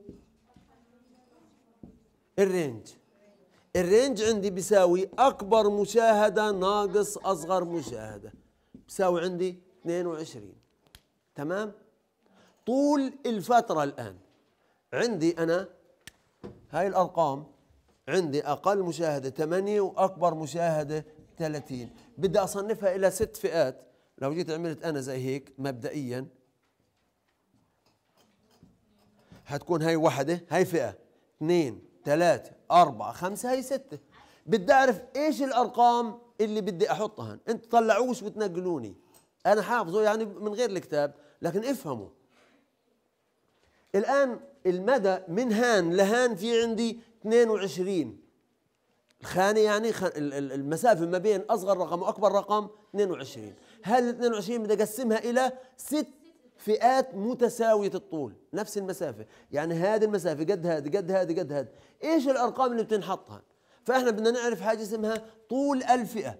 الرينج الرينج عندي بيساوي اكبر مشاهده ناقص اصغر مشاهده بيساوي عندي 22 تمام طول الفترة الآن عندي أنا هاي الأرقام عندي أقل مشاهدة 8 وأكبر مشاهدة 30 بدي أصنفها إلى ست فئات لو جيت عملت أنا زي هيك مبدئيا هتكون هاي واحدة هاي فئة اثنين ثلاثة أربعة خمسة هاي ستة بدي أعرف إيش الأرقام اللي بدي أحطها أنت طلعوش وتنقلوني أنا حافظه يعني من غير الكتاب لكن افهموا الآن المدى من هان لهان في عندي 22 الخانة يعني المسافة ما بين أصغر رقم وأكبر رقم 22 هل 22 بدي أقسمها إلى ست فئات متساوية الطول نفس المسافة يعني هذه المسافة قد هذا قد هذا قد هذا إيش الأرقام اللي بتنحطها فإحنا بدنا نعرف حاجة اسمها طول الفئة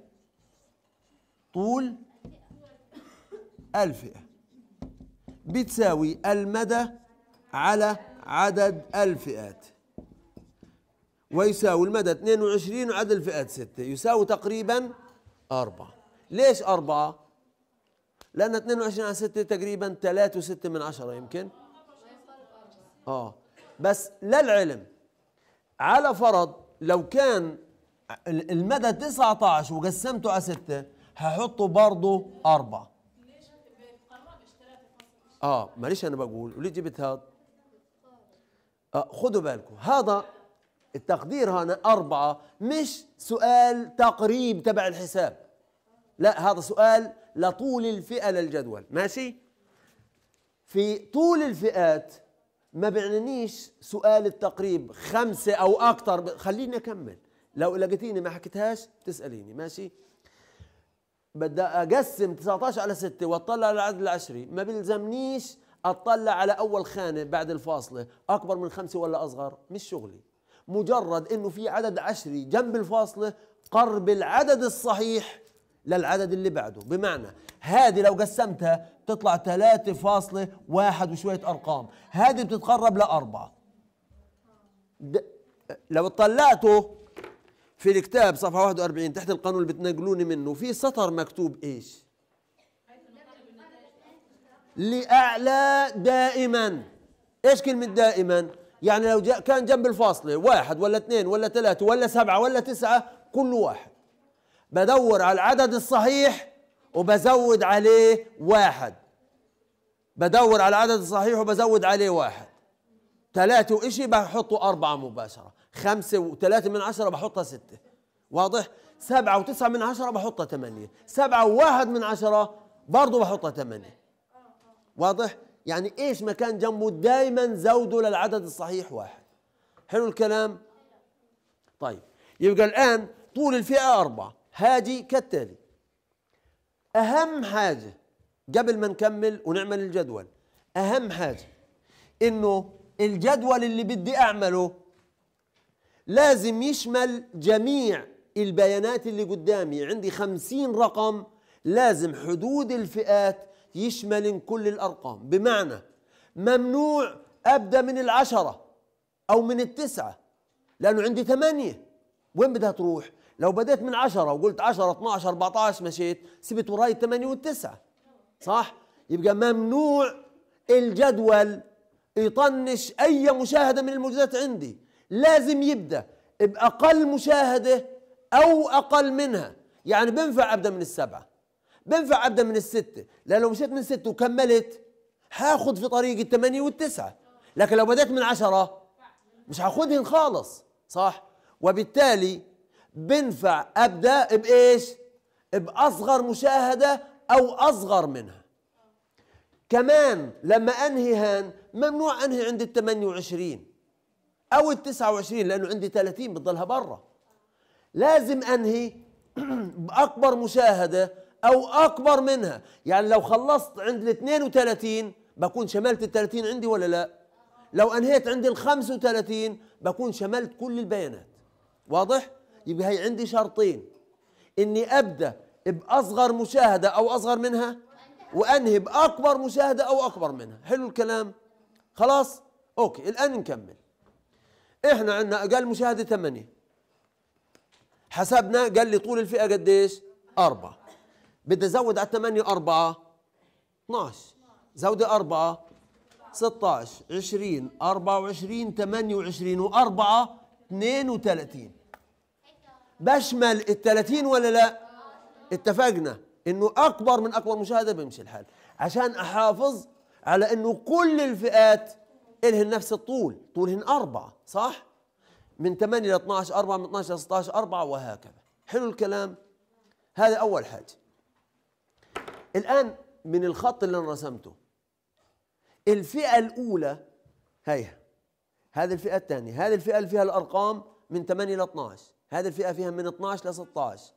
طول الفئة بتساوي المدى على عدد الفئات ويساوي المدى 22 وعدد الفئات 6 يساوي تقريبا 4 ليش 4 لأن 22 على 6 تقريبا 3 و6 من 10 يمكن اه بس للعلم على فرض لو كان المدى 19 وقسمته على 6 هحطه برضه 4 اه معلش انا بقول وليه جبت هذا آه خذوا بالكم هذا التقدير هنا أربعة مش سؤال تقريب تبع الحساب لا هذا سؤال لطول الفئة للجدول ماشي في طول الفئات ما بيعنيش سؤال التقريب خمسة أو أكثر خليني أكمل لو لقيتيني ما حكيتهاش تسأليني ماشي بدي اقسم 19 على 6 واطلع على العدد العشري ما بيلزمنيش اطلع على اول خانه بعد الفاصله اكبر من خمسه ولا اصغر مش شغلي مجرد انه في عدد عشري جنب الفاصله قرب العدد الصحيح للعدد اللي بعده بمعنى هذه لو قسمتها بتطلع ثلاثة فاصلة واحد وشوية أرقام هذه بتتقرب لأربعة لو اطلعته في الكتاب صفحة 41 تحت القانون اللي بتنقلوني منه في سطر مكتوب إيش لأعلى دائما إيش كلمة دائما يعني لو كان جنب الفاصلة واحد ولا اثنين ولا ثلاثة ولا سبعة ولا تسعة كل واحد بدور على العدد الصحيح وبزود عليه واحد بدور على العدد الصحيح وبزود عليه واحد ثلاثة وإشي بحطه أربعة مباشرة خمسة وثلاثة من عشرة بحطها ستة واضح؟ سبعة وتسعة من عشرة بحطها ثمانية سبعة وواحد من عشرة برضه بحطها ثمانية واضح؟ يعني ايش مكان جنبه دايما زوده للعدد الصحيح واحد حلو الكلام؟ طيب يبقى الآن طول الفئة أربعة هاجي كالتالي أهم حاجة قبل ما نكمل ونعمل الجدول أهم حاجة إنه الجدول اللي بدي أعمله لازم يشمل جميع البيانات اللي قدامي عندي خمسين رقم لازم حدود الفئات يشمل كل الأرقام بمعنى ممنوع أبدأ من العشرة أو من التسعة لأنه عندي ثمانية وين بدها تروح لو بدأت من عشرة وقلت عشرة 12 14 مشيت سبت وراي الثمانية والتسعة صح يبقى ممنوع الجدول يطنش أي مشاهدة من الموجودات عندي لازم يبدا باقل مشاهده او اقل منها يعني بنفع ابدا من السبعه بنفع ابدا من السته لا لو مشيت من سته وكملت هاخد في طريق الثمانيه والتسعه لكن لو بدات من عشره مش هاخدهن خالص صح وبالتالي بنفع ابدا بايش باصغر مشاهده او اصغر منها كمان لما انهي هان ممنوع انهي عند ال 28 او ال 29 لانه عندي 30 بتضلها برا لازم انهي باكبر مشاهده او اكبر منها يعني لو خلصت عند ال 32 بكون شملت ال 30 عندي ولا لا لو انهيت عند ال 35 بكون شملت كل البيانات واضح يبقى هي عندي شرطين اني ابدا باصغر مشاهده او اصغر منها وانهي باكبر مشاهده او اكبر منها حلو الكلام خلاص اوكي الان نكمل احنا عندنا اقل مشاهده ثمانيه حسبنا قال لي طول الفئه قديش؟ اربعه بدي ازود على ثمانيه اربعه 12 زودي اربعه 16 20 24 28 و4 32 بشمل ال 30 ولا لا؟ اتفقنا انه اكبر من اكبر مشاهده بيمشي الحال عشان احافظ على انه كل الفئات إلهن نفس الطول طولهن أربعة صح؟ من 8 ل 12 أربعة من 12 ل 16 أربعة وهكذا حلو الكلام هذا أول حاجة الآن من الخط اللي أنا رسمته الفئة الأولى هي هذه الفئة الثانية هذه الفئة اللي فيها الأرقام من 8 ل 12 هذه الفئة فيها من 12 ل 16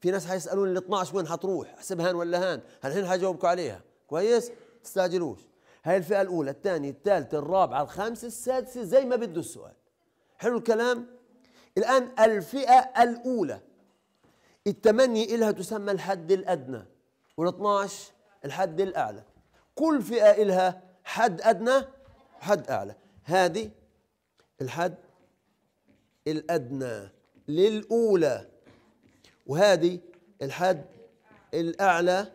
في ناس حيسألون ال 12 وين حتروح احسبها هان ولا هان هالحين حجاوبكم عليها كويس تستعجلوش هاي الفئة الأولى الثانية الثالثة الرابعة الخامسة السادسة زي ما بده السؤال حلو الكلام الآن الفئة الأولى الثمانية إلها تسمى الحد الأدنى وال12 الحد الأعلى كل فئة إلها حد أدنى حد أعلى هذه الحد الأدنى للأولى وهذه الحد الأعلى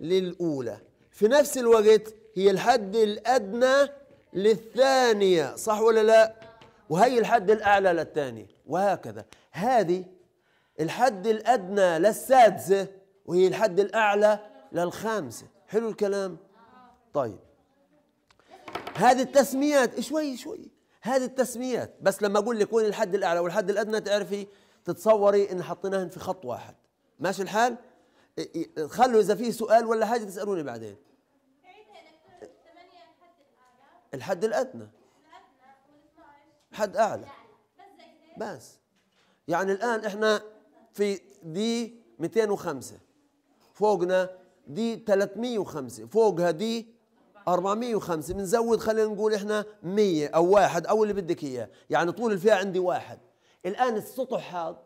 للأولى في نفس الوقت هي الحد الأدنى للثانية صح ولا لا وهي الحد الأعلى للثانية وهكذا هذه الحد الأدنى للسادسة وهي الحد الأعلى للخامسة حلو الكلام طيب هذه التسميات شوي شوي هذه التسميات بس لما اقول لك وين الحد الاعلى والحد الادنى تعرفي تتصوري ان حطيناهن في خط واحد ماشي الحال خلوا اذا في سؤال ولا حاجه تسالوني بعدين الحد الادنى حد اعلى بس يعني الان احنا في دي 205 فوقنا دي 305 فوقها دي 405 بنزود خلينا نقول احنا 100 او واحد او اللي بدك اياه يعني طول الفئه عندي واحد الان السطح هذا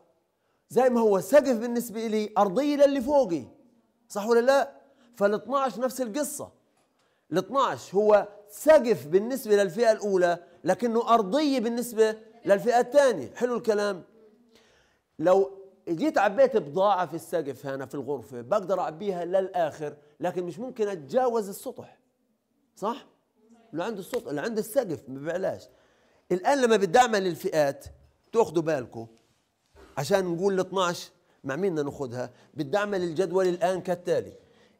زي ما هو سقف بالنسبه لي ارضيه للي فوقي صح ولا لا فال12 نفس القصه ال12 هو سقف بالنسبة للفئة الأولى لكنه أرضية بالنسبة للفئة الثانية حلو الكلام لو جيت عبيت بضاعة في السقف هنا في الغرفة بقدر أعبيها للآخر لكن مش ممكن أتجاوز السطح صح؟ اللي عنده السطح اللي عنده السقف ما بيعلاش الآن لما بدي أعمل الفئات تاخذوا بالكم عشان نقول ال 12 مع مين بدنا ناخذها بدي أعمل الجدول الآن كالتالي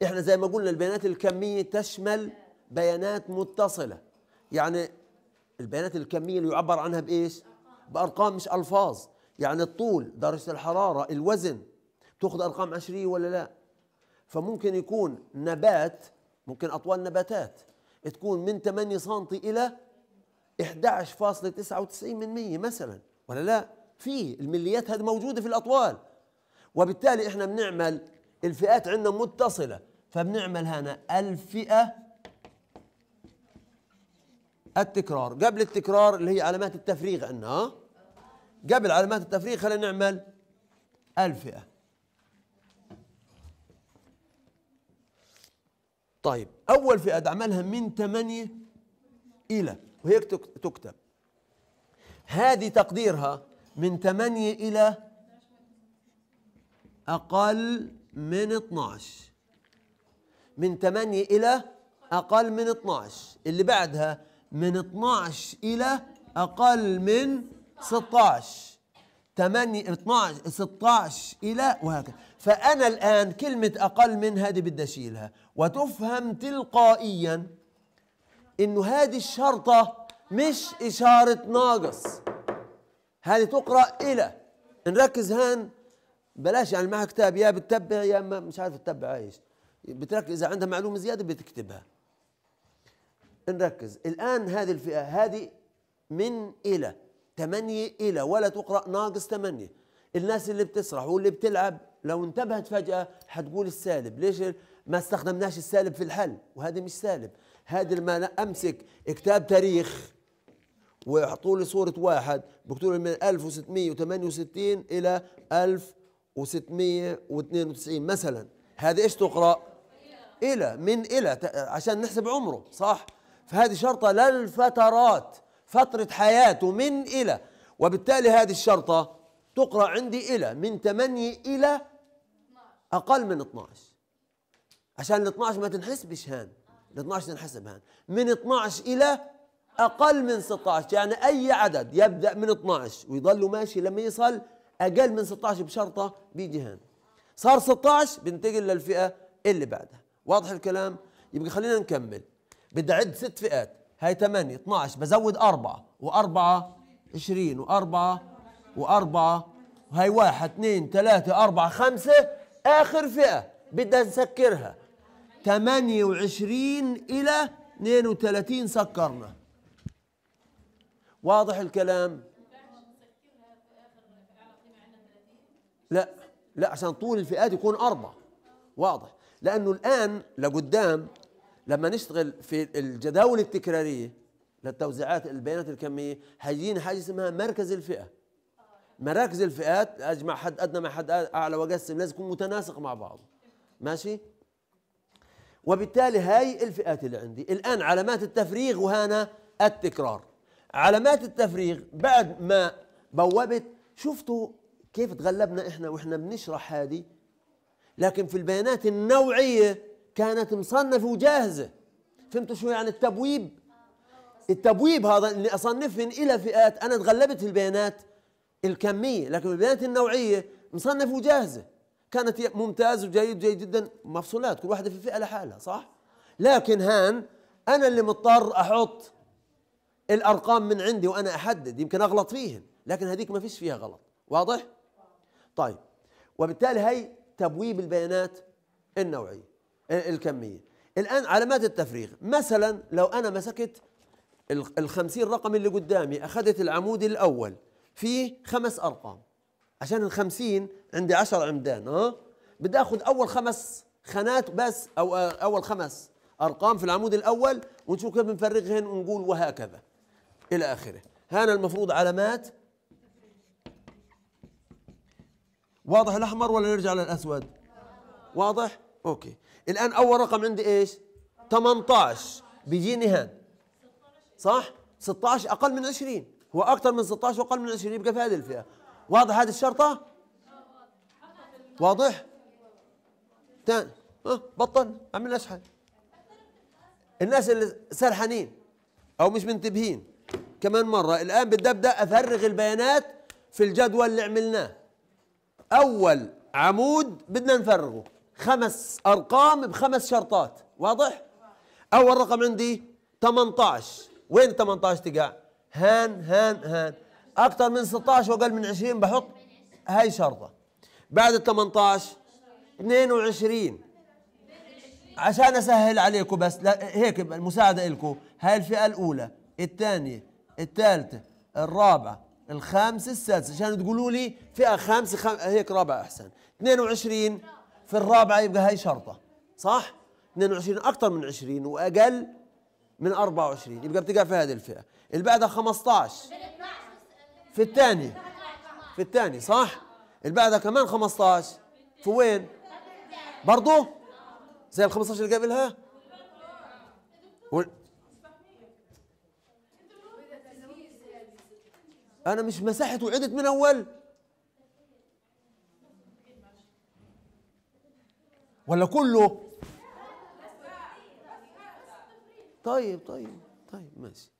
احنا زي ما قلنا البيانات الكمية تشمل بيانات متصلة يعني البيانات الكمية اللي يعبر عنها بإيش؟ بأرقام مش ألفاظ يعني الطول درجة الحرارة الوزن تأخذ أرقام عشرية ولا لا فممكن يكون نبات ممكن أطوال نباتات تكون من 8 سم إلى 11.99% مثلا ولا لا في المليات هذه موجودة في الأطوال وبالتالي احنا بنعمل الفئات عندنا متصلة فبنعمل هنا الفئة التكرار قبل التكرار اللي هي علامات التفريغ عندنا قبل علامات التفريغ خلينا نعمل الفئه طيب اول فئه اعملها من 8 الى وهيك تكتب هذه تقديرها من 8 الى اقل من 12 من 8 الى اقل من 12 اللي بعدها من 12 إلى أقل من 16 8 12 16 إلى وهكذا فأنا الآن كلمة أقل من هذه بدي أشيلها وتفهم تلقائيا إنه هذه الشرطة مش إشارة ناقص هذه تقرأ إلى نركز هان بلاش يعني معها كتاب يا بتتبع يا مش عارف تتبع ايش بتركز إذا عندها معلومة زيادة بتكتبها نركز الآن هذه الفئة هذه من إلى ثمانية إلى ولا تقرأ ناقص ثمانية الناس اللي بتسرح واللي بتلعب لو انتبهت فجأة حتقول السالب ليش ما استخدمناش السالب في الحل وهذا مش سالب هذا لما أمسك كتاب تاريخ ويعطوا لي صورة واحد بكتور من 1668 إلى 1692 مثلا هذا إيش تقرأ؟ إلى من إلى عشان نحسب عمره صح؟ فهذه شرطة للفترات فترة حياته من إلى وبالتالي هذه الشرطة تقرأ عندي إلى من 8 إلى أقل من 12 عشان ال 12 ما تنحسبش هان ال 12 تنحسب هان من 12 إلى أقل من 16 يعني أي عدد يبدأ من 12 ويضل ماشي لما يصل أقل من 16 بشرطة بيجي هان صار 16 بنتقل للفئة اللي بعدها واضح الكلام يبقى خلينا نكمل بدي اعد ست فئات هاي 8 12 بزود 4 و4 20 و4 و4 وهي 1 2 3 4 5 اخر فئه بدي نسكرها 28 الى 32 سكرنا واضح الكلام لا لا عشان طول الفئات يكون أربعة واضح لأنه الآن لقدام لما نشتغل في الجداول التكراريه للتوزيعات البيانات الكميه هيجينا حاجه اسمها مركز الفئه مراكز الفئات اجمع حد ادنى مع حد اعلى واقسم لازم يكون متناسق مع بعض ماشي وبالتالي هاي الفئات اللي عندي الان علامات التفريغ وهنا التكرار علامات التفريغ بعد ما بوبت شفتوا كيف تغلبنا احنا واحنا بنشرح هذه لكن في البيانات النوعيه كانت مصنفة وجاهزة فهمتوا شو يعني التبويب التبويب هذا اني اصنفهن الى فئات انا تغلبت في البيانات الكميه لكن البيانات النوعيه مصنفه وجاهزه كانت ممتاز وجيد جيد جدا مفصولات كل واحده في فئه لحالها صح لكن هان انا اللي مضطر احط الارقام من عندي وانا احدد يمكن اغلط فيهن لكن هذيك ما فيش فيها غلط واضح طيب وبالتالي هي تبويب البيانات النوعيه الكميه الان علامات التفريغ مثلا لو انا مسكت الخمسين رقم اللي قدامي اخذت العمود الاول فيه خمس ارقام عشان الخمسين عندي عشر عمدان اه بدي اخذ اول خمس خانات بس او اول خمس ارقام في العمود الاول ونشوف كيف بنفرغهن ونقول وهكذا الى اخره هنا المفروض علامات واضح الاحمر ولا نرجع للاسود واضح اوكي الآن أول رقم عندي إيش 18 بيجيني هان صح 16 أقل من 20 هو أكثر من 16 وأقل من 20 يبقى في هذه الفئة واضح هذه الشرطة واضح تاني أه بطل عملنا أشحن الناس اللي سرحانين أو مش منتبهين كمان مرة الآن بدي أبدأ أفرغ البيانات في الجدول اللي عملناه أول عمود بدنا نفرغه خمس أرقام بخمس شرطات واضح؟ أول رقم عندي 18 وين 18 تقع؟ هان هان هان أكثر من 16 وأقل من 20 بحط هاي شرطة بعد ال 18 22 عشان أسهل عليكم بس هيك المساعدة لكم هاي الفئة الأولى الثانية الثالثة الرابعة الخامسة السادسة عشان تقولوا لي فئة خامسة خم... هيك رابعة أحسن 22 في الرابعة يبقى هاي شرطة صح 22 أكثر من 20 وأقل من 24 يبقى بتقع في هذه الفئة اللي بعدها 15 في الثاني في الثاني صح اللي بعدها كمان 15 في وين برضه زي ال 15 اللي قبلها وال... انا مش مسحت وعدت من اول ولا كله طيب طيب طيب ماشي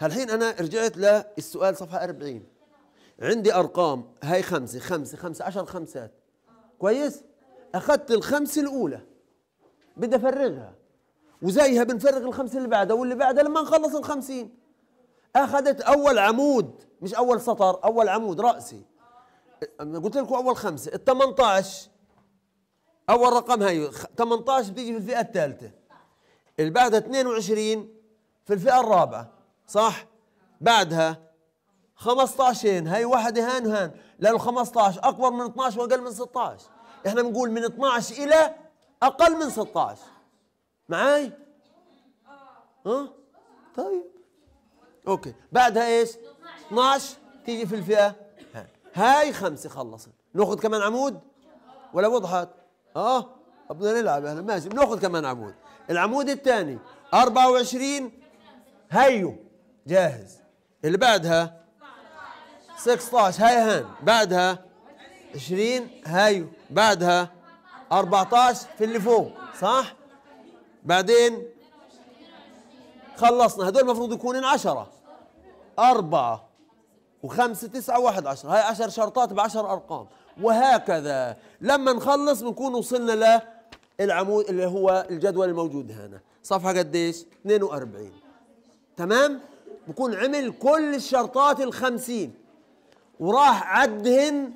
هالحين أنا رجعت للسؤال صفحة 40 عندي أرقام هاي خمسة خمسة خمسة عشر خمسات كويس أخذت الخمسة الأولى بدي أفرغها وزيها بنفرغ الخمسة اللي بعدها واللي بعدها لما نخلص الخمسين أخذت أول عمود مش أول سطر أول عمود رأسي قلت لكم أول خمسة ال 18 اول رقم هي 18 بتيجي في الفئه الثالثه اللي بعدها 22 في الفئه الرابعه صح بعدها 15 هي واحده هان وهان لانه 15 اكبر من 12 واقل من 16 احنا بنقول من 12 الى اقل من 16 معاي ها طيب اوكي بعدها ايش 12 تيجي في الفئه هاي خمسه خلصت ناخذ كمان عمود ولا وضحت اه بدنا نلعب احنا ماشي بناخذ كمان عمود العمود الثاني 24 هيو جاهز اللي بعدها 16 هاي هان بعدها 20 هايو بعدها 14 في اللي فوق صح بعدين خلصنا هدول المفروض يكونين 10 4 و5 9 و11 هاي 10 شرطات ب 10 ارقام وهكذا لما نخلص بنكون وصلنا للعمود اللي هو الجدول الموجود هنا صفحه قديش 42 تمام بكون عمل كل الشرطات الخمسين وراح عدهن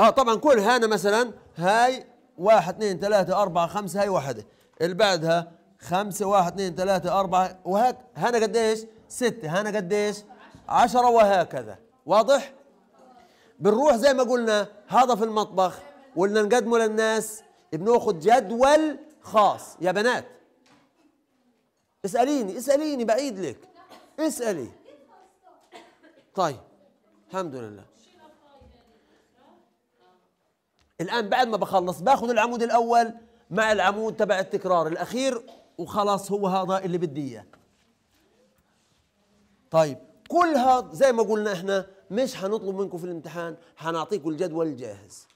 اه طبعا كل هنا مثلا هاي واحد اثنين ثلاثة أربعة خمسة هاي واحدة اللي بعدها خمسة واحد اثنين ثلاثة أربعة وهك هنا قديش ستة هنا قديش عشرة وهكذا واضح بنروح زي ما قلنا هذا في المطبخ وقلنا نقدمه للناس بناخد جدول خاص يا بنات اسأليني اسأليني بعيد لك اسألي طيب الحمد لله الآن بعد ما بخلص باخذ العمود الأول مع العمود تبع التكرار الأخير وخلاص هو هذا اللي بدي إياه طيب كل هذا زي ما قلنا احنا مش هنطلب منكم في الامتحان هنعطيكم الجدول الجاهز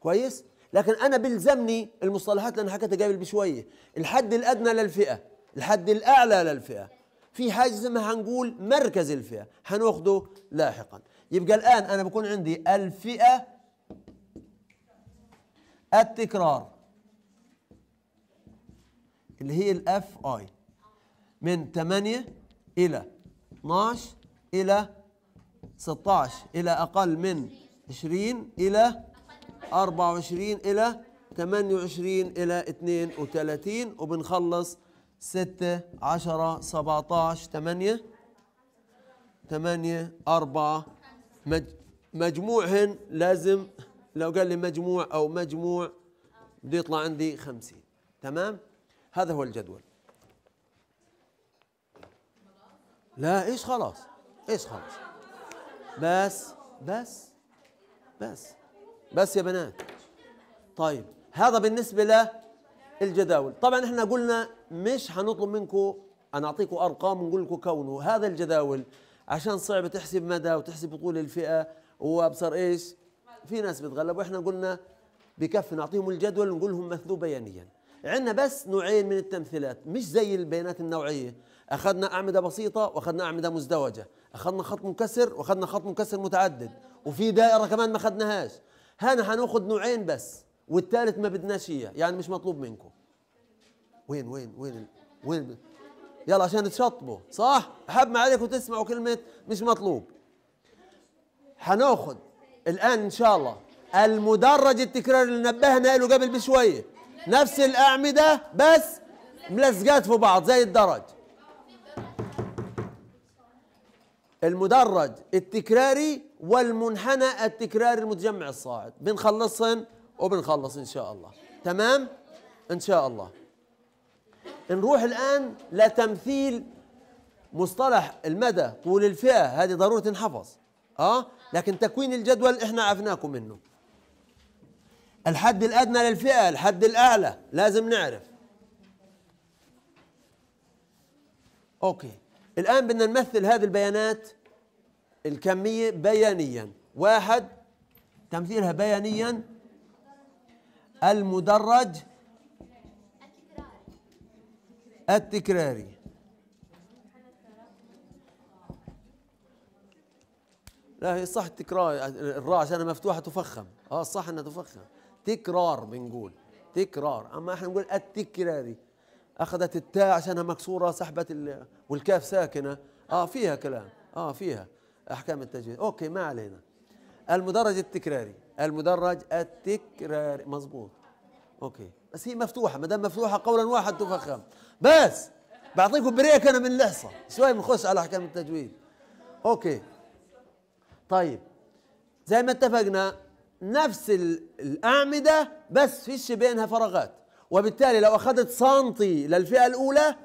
كويس لكن انا بلزمني المصطلحات لان حكيتها قبل بشويه الحد الادنى للفئه الحد الاعلى للفئه في حاجه اسمها هنقول مركز الفئه هناخده لاحقا يبقى الان انا بكون عندي الفئه التكرار اللي هي الاف اي من 8 الى 12 الى 16 إلى أقل من 20 إلى 24 إلى 28 إلى 32 وبنخلص 6 10 17 8 8 4 مجموعهن لازم لو قال لي مجموع أو مجموع بده يطلع عندي 50 تمام هذا هو الجدول لا ايش خلاص ايش خلاص بس بس بس بس يا بنات طيب هذا بالنسبة للجداول طبعا احنا قلنا مش هنطلب منكم انا اعطيكم ارقام ونقول لكم كونه هذا الجداول عشان صعب تحسب مدى وتحسب طول الفئة وابصر ايش في ناس بتغلب واحنا قلنا بكفي نعطيهم الجدول ونقول لهم مثلوا بيانيا عندنا بس نوعين من التمثيلات مش زي البيانات النوعية أخذنا أعمدة بسيطة وأخذنا أعمدة مزدوجة اخذنا خط منكسر واخذنا خط منكسر متعدد وفي دائره كمان ما اخذناهاش هنا هناخد نوعين بس والثالث ما بدناش اياه يعني مش مطلوب منكم وين وين وين وين يلا عشان تشطبوا صح احب ما عليكم تسمعوا كلمه مش مطلوب هناخد الان ان شاء الله المدرج التكرار اللي نبهنا له قبل بشويه نفس الاعمده بس ملزقات في بعض زي الدرج المدرج التكراري والمنحنى التكراري المتجمع الصاعد بنخلصهن وبنخلص ان شاء الله تمام ان شاء الله نروح الان لتمثيل مصطلح المدى طول الفئه هذه ضروره تنحفظ اه لكن تكوين الجدول احنا عفناكم منه الحد الادنى للفئه الحد الاعلى لازم نعرف اوكي الآن بدنا نمثل هذه البيانات الكمية بيانيا واحد تمثيلها بيانيا المدرج التكراري لا هي صح التكرار الراء عشانها مفتوحه تفخم اه صح انها تفخم تكرار بنقول تكرار اما احنا نقول التكراري اخذت التاء عشانها مكسوره سحبت والكاف ساكنه اه فيها كلام اه فيها احكام التجويد اوكي ما علينا المدرج التكراري المدرج التكراري مظبوط اوكي بس هي مفتوحه ما دام مفتوحه قولا واحد تفخم بس بعطيكم بريك انا من الحصه شوي بنخش على احكام التجويد اوكي طيب زي ما اتفقنا نفس الاعمده بس فيش بينها فراغات وبالتالي لو اخذت سنتي للفئه الاولى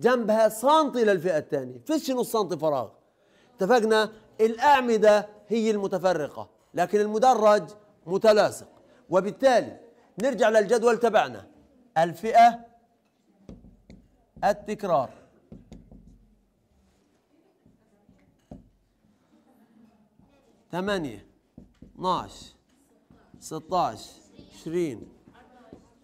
جنبها سنتي للفئه الثانيه فيش نص سنتي فراغ اتفقنا الاعمده هي المتفرقه لكن المدرج متلاصق وبالتالي نرجع للجدول تبعنا الفئه التكرار ثمانية 12 16 20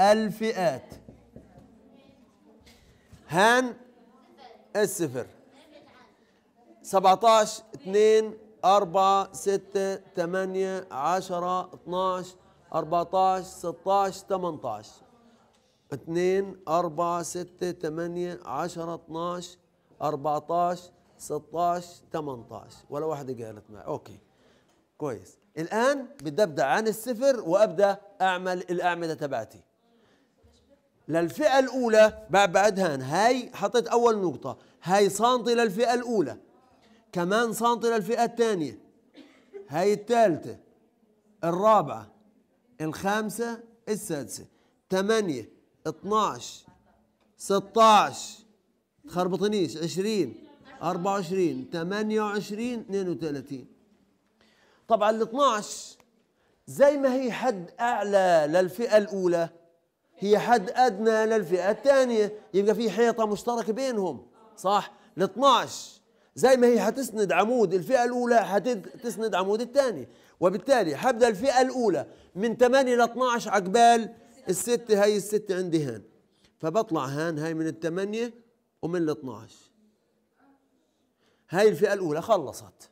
الفئات هان السفر 17 2 4 6 8 10 12 14 16 18 2 4 6 8 10 12 14 16 18 ولا واحدة قالت معي اوكي كويس الان بدي ابدا عن الصفر وابدا اعمل الاعمدة تبعتي للفئة الأولى بعد بعدها هاي حطيت أول نقطة هاي سنتي للفئة الأولى كمان سنتي للفئة الثانية هاي الثالثة الرابعة الخامسة السادسة ثمانية اثناش ستاش تخربطنيش عشرين أربعة وعشرين ثمانية وعشرين اثنين وثلاثين طبعا ال 12 زي ما هي حد أعلى للفئة الأولى هي حد أدنى للفئة الثانية يبقى في حيطة مشتركه بينهم صح ال 12 زي ما هي حتسند عمود الفئة الأولى حتسند عمود الثاني وبالتالي حبدا الفئة الأولى من 8 ل 12 عقبال الست هاي الست عندي هان فبطلع هان هاي من الثمانية ومن ال 12 هاي الفئة الأولى خلصت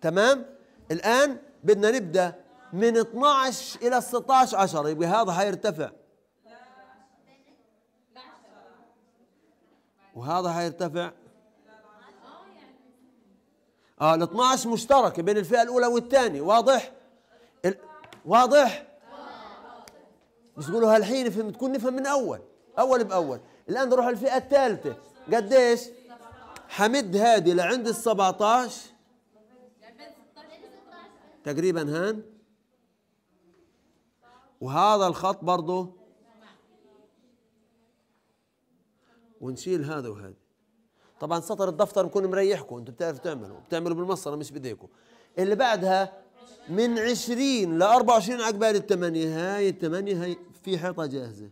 تمام الآن بدنا نبدأ من 12 إلى 16 10 يبقى هذا حيرتفع وهذا هيرتفع اه ال 12 مشتركه بين الفئه الاولى والثانيه واضح ال... واضح مش تقولوا هالحين فهم تكون نفهم من اول اول باول الان نروح الفئه الثالثه قديش حمد هادي لعند ال 17 تقريبا هان وهذا الخط برضه ونشيل هذا وهذا طبعا سطر الدفتر بكون مريحكم انتم بتعرفوا تعملوا بتعملوا بالمسطره مش بديكم اللي بعدها من 20 ل 24 عقبال الثمانية هاي الثمانية هاي في حيطة جاهزة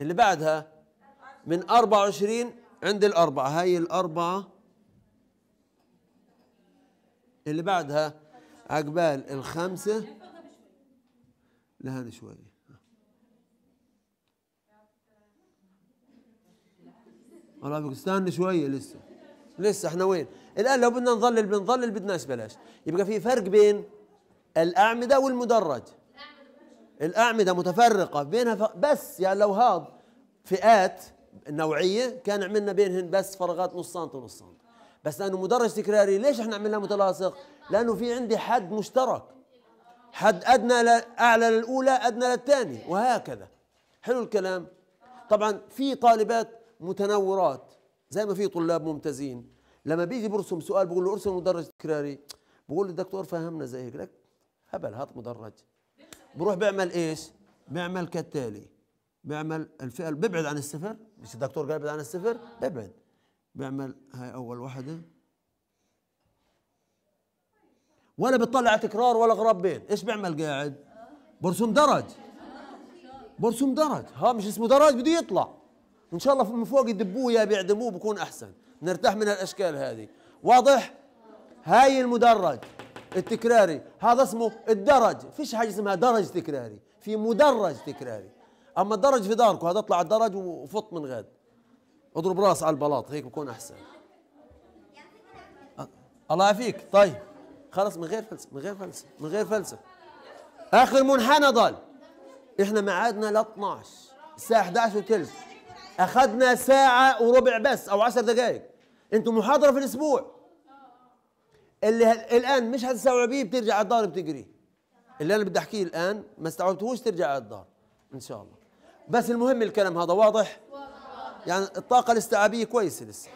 اللي بعدها من 24 عند الأربعة هاي الأربعة اللي بعدها عقبال الخمسة لهنا شوية قال استنى شويه لسه لسه احنا وين الان لو بدنا نظلل بنظلل بدناش بلاش يبقى في فرق بين الاعمده والمدرج الاعمده متفرقه بينها ف... بس يعني لو هاض فئات نوعيه كان عملنا بينهن بس فراغات نص سم ونص سم بس لانه مدرج تكراري ليش احنا عملناه متلاصق لانه في عندي حد مشترك حد ادنى ل... اعلى للاولى ادنى للثانيه وهكذا حلو الكلام طبعا في طالبات متنورات زي ما في طلاب ممتازين لما بيجي برسم سؤال بقول له ارسم مدرج تكراري بقول الدكتور فهمنا زي هيك لك هبل هات مدرج بروح بيعمل ايش؟ بيعمل كالتالي بيعمل الفئه بيبعد عن الصفر مش الدكتور قال بيبعد عن الصفر بيبعد بيعمل هاي اول واحده ولا بتطلع تكرار ولا غراب بين ايش بيعمل قاعد برسم درج برسم درج ها مش اسمه درج بده يطلع ان شاء الله من فوق يدبوه يا بيعدموه بكون احسن نرتاح من الاشكال هذه واضح هاي المدرج التكراري هذا اسمه الدرج فيش حاجه اسمها درج تكراري في مدرج تكراري اما الدرج في داركم هذا اطلع الدرج وفط من غد اضرب راس على البلاط هيك بكون احسن الله يعافيك طيب خلص من غير فلسفه من غير فلسفه من غير فلسفه اخر منحنى ضل احنا ميعادنا ل 12 الساعه 11 وثلث اخذنا ساعه وربع بس او عشر دقائق انتوا محاضره في الاسبوع اللي الان مش هتستوعبيه بترجع على الدار بتجري اللي انا بدي احكيه الان ما استوعبتهوش ترجع على الدار ان شاء الله بس المهم الكلام هذا واضح يعني الطاقه الاستيعابيه كويسه لسه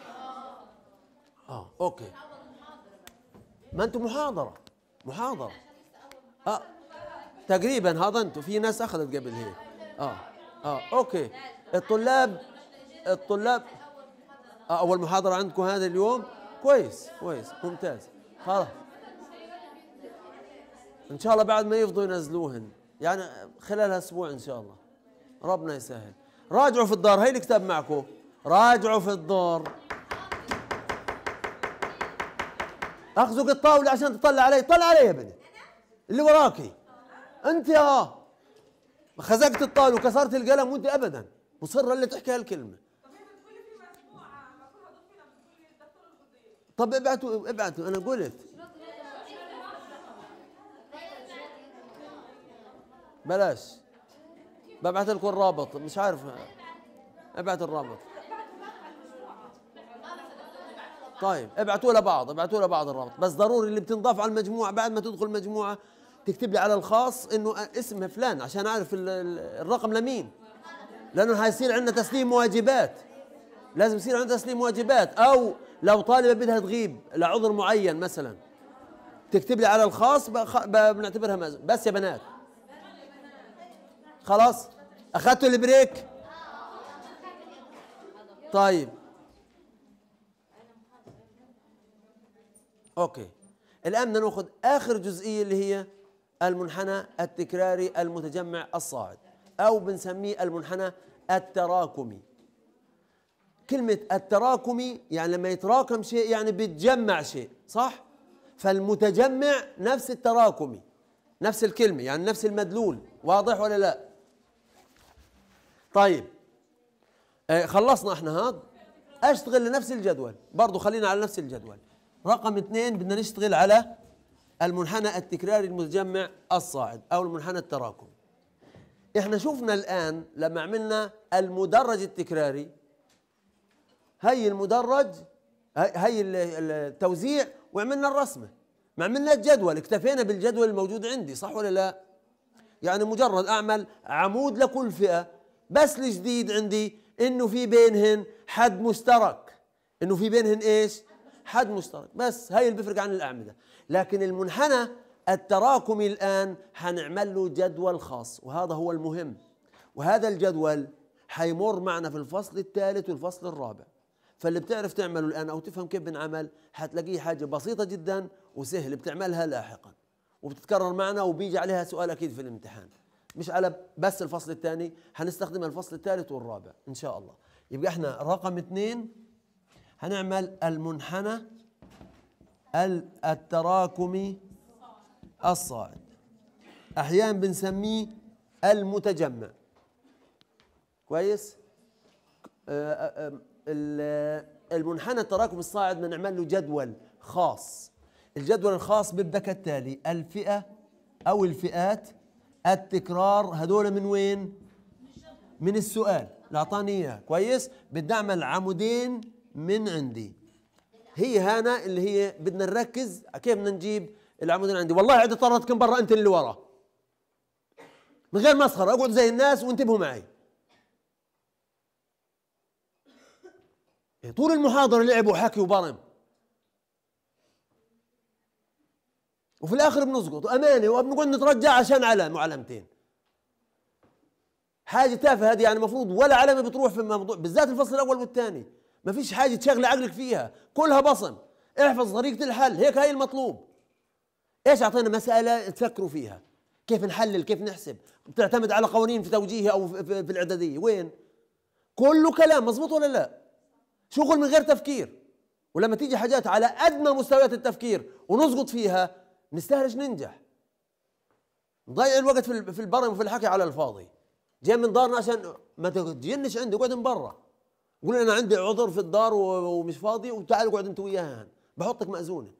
اه اوكي ما انتم محاضره محاضره اه تقريبا هذا انتم في ناس اخذت قبل هيك اه اه اوكي الطلاب الطلاب آه، اول محاضره عندكم هذا اليوم كويس كويس ممتاز خلاص ان شاء الله بعد ما يفضوا ينزلوهن يعني خلال اسبوع ان شاء الله ربنا يسهل راجعوا في الدار هي الكتاب معكم راجعوا في الدار اخذك الطاوله عشان تطلع علي طلع علي يا بني اللي وراكي انت اه خزقت الطاوله وكسرت القلم وانت ابدا مصره اللي تحكي هالكلمه طب ابعتوا ابعتوا انا قلت بلاش ببعث لكم الرابط مش عارف ابعت الرابط طيب ابعثوا لبعض ابعثوا لبعض الرابط بس ضروري اللي بتنضاف على المجموعه بعد ما تدخل المجموعه تكتب لي على الخاص انه اسم فلان عشان اعرف الرقم لمين لانه هيصير عندنا تسليم واجبات لازم يصير عندنا تسليم واجبات او لو طالبه بدها تغيب لعذر معين مثلا تكتب لي على الخاص بنعتبرها بس يا بنات خلاص اخذتوا البريك طيب اوكي الان بدنا ناخذ اخر جزئيه اللي هي المنحنى التكراري المتجمع الصاعد او بنسميه المنحنى التراكمي كلمة التراكمي يعني لما يتراكم شيء يعني بتجمع شيء صح؟ فالمتجمع نفس التراكمي نفس الكلمة يعني نفس المدلول واضح ولا لا؟ طيب آه خلصنا احنا هاد اشتغل لنفس الجدول برضو خلينا على نفس الجدول رقم اثنين بدنا نشتغل على المنحنى التكراري المتجمع الصاعد او المنحنى التراكمي احنا شفنا الان لما عملنا المدرج التكراري هي المدرج هي التوزيع وعملنا الرسمه ما عملنا الجدول اكتفينا بالجدول الموجود عندي صح ولا لا يعني مجرد اعمل عمود لكل فئه بس الجديد عندي انه في بينهن حد مشترك انه في بينهن ايش حد مشترك بس هاي اللي بيفرق عن الاعمده لكن المنحنى التراكمي الان حنعمل له جدول خاص وهذا هو المهم وهذا الجدول حيمر معنا في الفصل الثالث والفصل الرابع فاللي بتعرف تعمله الآن أو تفهم كيف بنعمل حتلاقيه حاجة بسيطة جدا وسهل بتعملها لاحقا وبتتكرر معنا وبيجي عليها سؤال أكيد في الامتحان مش على بس الفصل الثاني حنستخدم الفصل الثالث والرابع إن شاء الله يبقى احنا رقم اثنين هنعمل المنحنى التراكمي الصاعد أحيانا بنسميه المتجمع كويس آه، آه، المنحنى التراكمي الصاعد بنعمل له جدول خاص الجدول الخاص بيبدا كالتالي الفئة أو الفئات التكرار هدول من وين؟ من السؤال اللي أعطاني إياه كويس؟ بدي أعمل عمودين من عندي هي هنا اللي هي بدنا نركز كيف بدنا نجيب العمودين عندي والله عدي طرت كم برا أنت اللي ورا من غير مسخرة أقعد زي الناس وانتبهوا معي طول المحاضرة لعبوا حكي وبرم وفي الآخر بنسقط أمانة وبنقعد نترجع عشان علامة وعلامتين حاجة تافهة هذه يعني المفروض ولا علامة بتروح في الموضوع بالذات الفصل الأول والثاني ما فيش حاجة تشغل عقلك فيها كلها بصم احفظ طريقة الحل هيك هاي المطلوب ايش اعطينا مسألة تفكروا فيها كيف نحلل كيف نحسب بتعتمد على قوانين في توجيهي او في, في الاعدادية وين كله كلام مزبوط ولا لا شغل من غير تفكير ولما تيجي حاجات على ادنى مستويات التفكير ونسقط فيها نستاهلش ننجح نضيع الوقت في البرم وفي الحكي على الفاضي جاي من دارنا عشان ما تجنش عندي اقعد من برا قول انا عندي عذر في الدار ومش فاضي وتعال اقعد انت وياها بحطك مأزونه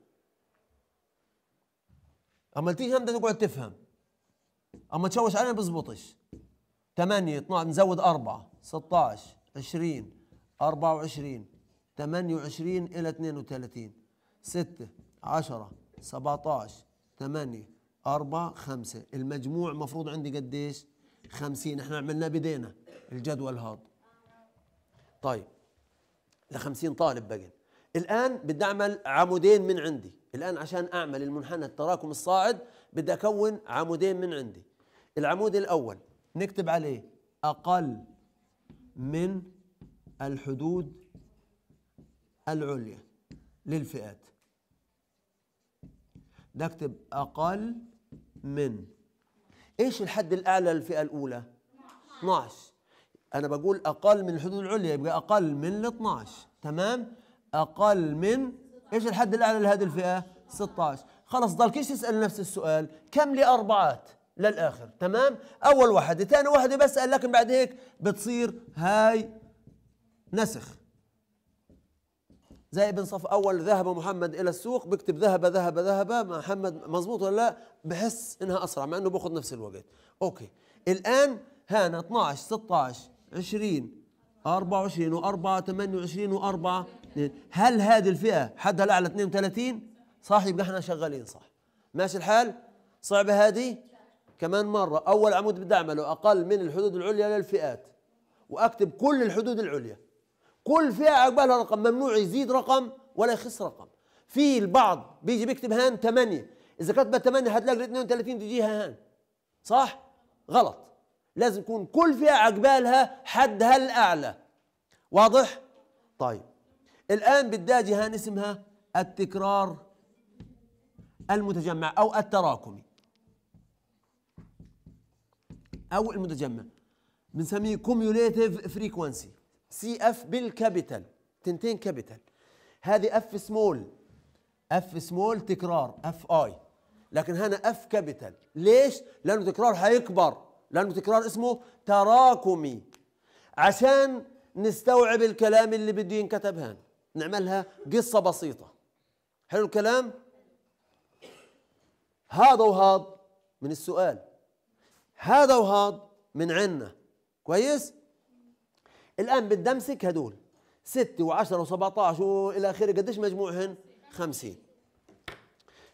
اما تيجي انت تقعد تفهم اما تشوش علينا بزبطش 8 12 نزود 4 16 20 24 28 إلى 32 6 10 17 8 4 5 المجموع مفروض عندي قديش 50 احنا عملنا بدينا الجدول هذا طيب ل 50 طالب بقى الآن بدي أعمل عمودين من عندي الآن عشان أعمل المنحنى التراكم الصاعد بدي أكون عمودين من عندي العمود الأول نكتب عليه أقل من الحدود العليا للفئات نكتب أقل من إيش الحد الأعلى للفئة الأولى 12 أنا بقول أقل من الحدود العليا يبقى أقل من ال 12 تمام أقل من إيش الحد الأعلى لهذه الفئة 16 خلاص كيش تسأل نفس السؤال كم لي أربعات للآخر تمام أول واحدة ثاني واحدة بسأل لكن بعد هيك بتصير هاي نسخ زي ابن صف اول ذهب محمد الى السوق بكتب ذهب ذهب ذهب محمد مظبوط ولا لا بحس انها اسرع مع انه باخذ نفس الوقت اوكي الان هنا 12 16 20 24 و4 28 و4 هل هذه الفئه حدها الاعلى 32 صح يبقى احنا شغالين صح ماشي الحال صعبه هذه كمان مره اول عمود بدي اعمله اقل من الحدود العليا للفئات واكتب كل الحدود العليا كل فئه عقبالها رقم ممنوع يزيد رقم ولا يخس رقم في البعض بيجي بيكتب هان 8 اذا كتبت 8 هتلاقي 32 تجيها هان صح غلط لازم يكون كل فئه عقبالها حدها الاعلى واضح طيب الان بدها هان اسمها التكرار المتجمع او التراكمي او المتجمع بنسميه كوميوليتيف فريكوانسي سي اف بالكابيتال تنتين كابيتال هذه اف سمول اف سمول تكرار اف اي لكن هنا اف كابيتال ليش لانه تكرار هيكبر لانه تكرار اسمه تراكمي عشان نستوعب الكلام اللي بده ينكتب هان نعملها قصه بسيطه حلو الكلام هذا وهذا من السؤال هذا وهذا من عنا كويس الآن بدي أمسك هدول سته و10 و17 وإلى آخره قديش مجموعهن 50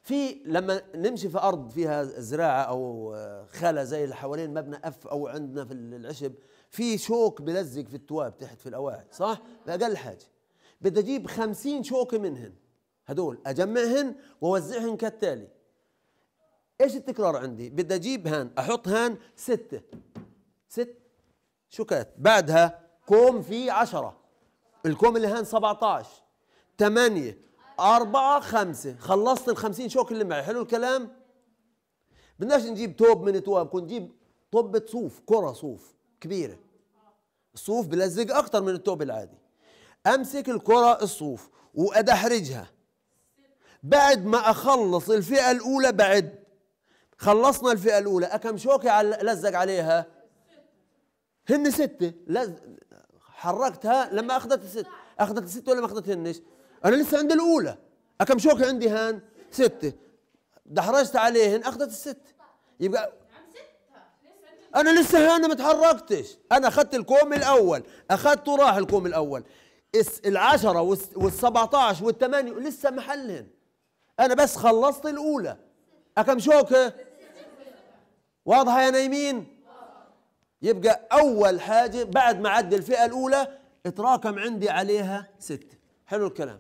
في لما نمشي في أرض فيها زراعة أو آه، خلا زي اللي حوالين مبنى أف أو عندنا في العشب في شوك بلزق في التواب تحت في الأواعي صح؟ بأقل حاجة بدي أجيب 50 شوكة منهن هدول أجمعهن وأوزعهن كالتالي ايش التكرار عندي؟ بدي اجيب هان احط هان ستة ست شوكات بعدها كوم فيه 10 الكوم اللي هان 17 8 4 5 خلصت ال 50 شوك اللي معي حلو الكلام بدناش نجيب توب من تواب كون نجيب طبة صوف كرة صوف كبيرة الصوف بلزق أكثر من التوب العادي أمسك الكرة الصوف وأدحرجها بعد ما أخلص الفئة الأولى بعد خلصنا الفئة الأولى أكم شوكة لزق عليها هن ستة لز... حركتها لما اخذت الست اخذت الست ولا ما اخذتهنش انا لسه عند الاولى كم شوك عندي هان سته دحرجت عليهن اخذت الست يبقى انا لسه هان ما تحركتش انا اخذت الكوم الاول اخذت وراح الكوم الاول العشرة وال17 والثمانية لسه محلهن انا بس خلصت الاولى اكم شوكه واضحه يا نايمين يبقى أول حاجة بعد ما عد الفئة الأولى اتراكم عندي عليها ستة حلو الكلام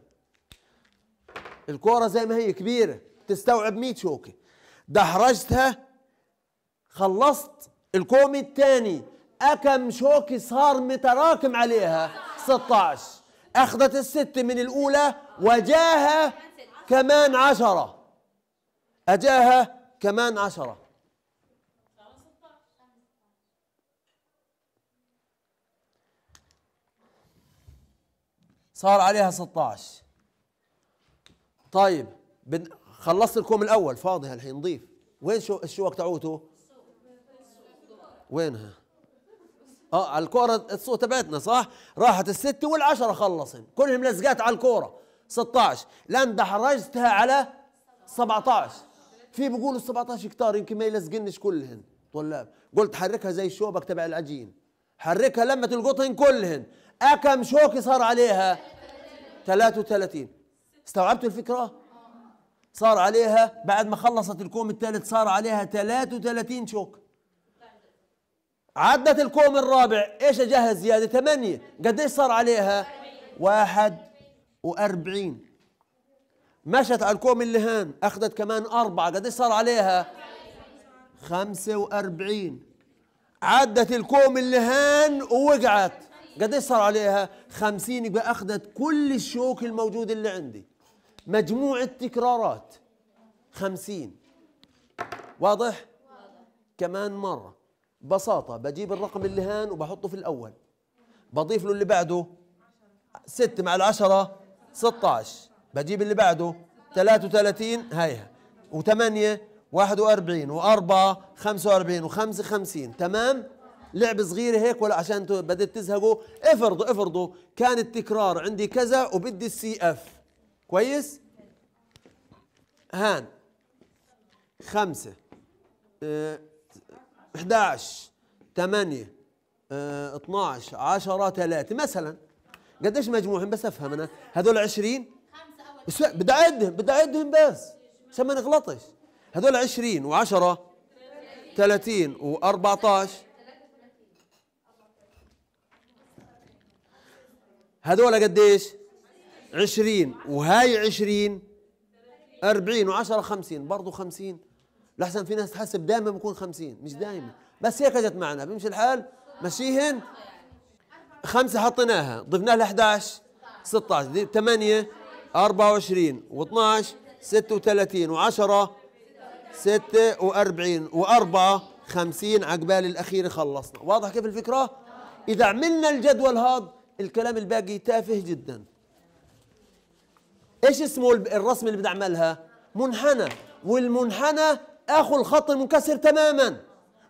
الكورة زي ما هي كبيرة تستوعب 100 شوكة دحرجتها خلصت الكوم الثاني أكم شوكة صار متراكم عليها 16 أخذت الستة من الأولى وجاها كمان عشرة أجاها كمان عشرة صار عليها 16 طيب بن... خلصت الكوم الاول فاضي الحين نضيف وين شو الشوك تعوته وينها اه على الكوره الصوت تبعتنا صح راحت الست والعشره خلصن كلهم لزقات على الكوره 16 لان دحرجتها على 17 في بيقولوا 17 كتار يمكن ما يلزقنش كلهن طلاب قلت حركها زي الشوبك تبع العجين حركها لما تلقطهن كلهن أكم شوكة صار عليها 33 استوعبتوا الفكرة صار عليها بعد ما خلصت الكوم الثالث صار عليها 33 شوك عدت الكوم الرابع ايش اجاها زيادة 8 قديش صار عليها واحد وأربعين مشت على الكوم اللي هان أخذت كمان أربعة قديش صار عليها خمسة وأربعين عدت الكوم اللي هان ووقعت قد ايش صار عليها؟ خمسين يبقى اخذت كل الشوك الموجود اللي عندي مجموعة تكرارات خمسين واضح؟ كمان مرة بساطة بجيب الرقم اللي هان وبحطه في الأول بضيف له اللي بعده ستة مع العشرة ستة عشر بجيب اللي بعده ثلاثة وثلاثين هيها وثمانية واحد وأربعين وأربعة خمسة وأربعين وخمسة خمسين تمام لعبه صغيره هيك ولا عشان انتوا بدت تزهقوا افرضوا افرضوا كان التكرار عندي كذا وبدي السي اف كويس هان خمسة اه 11 8 اه 12 10 3 مثلا قديش مجموعهم بس افهم انا هذول 20 خمسة اول بدي اعدهم بدي اعدهم بس عشان ما نغلطش هذول 20 و10 30 و14 هذول قديش عشرين وهاي عشرين أربعين وعشرة خمسين برضو خمسين لحسن في ناس تحسب دائما بكون خمسين مش دائما بس هيك اجت معنا بيمشي الحال مشيهن خمسة حطيناها ضفنا لها 11 16 8 24 و12 36 و10 46 و4 50 عقبال الأخير خلصنا واضح كيف الفكرة؟ إذا عملنا الجدول هذا الكلام الباقي تافه جدا ايش اسمه الرسم اللي بنعملها منحنى والمنحنى اخو الخط المنكسر تماما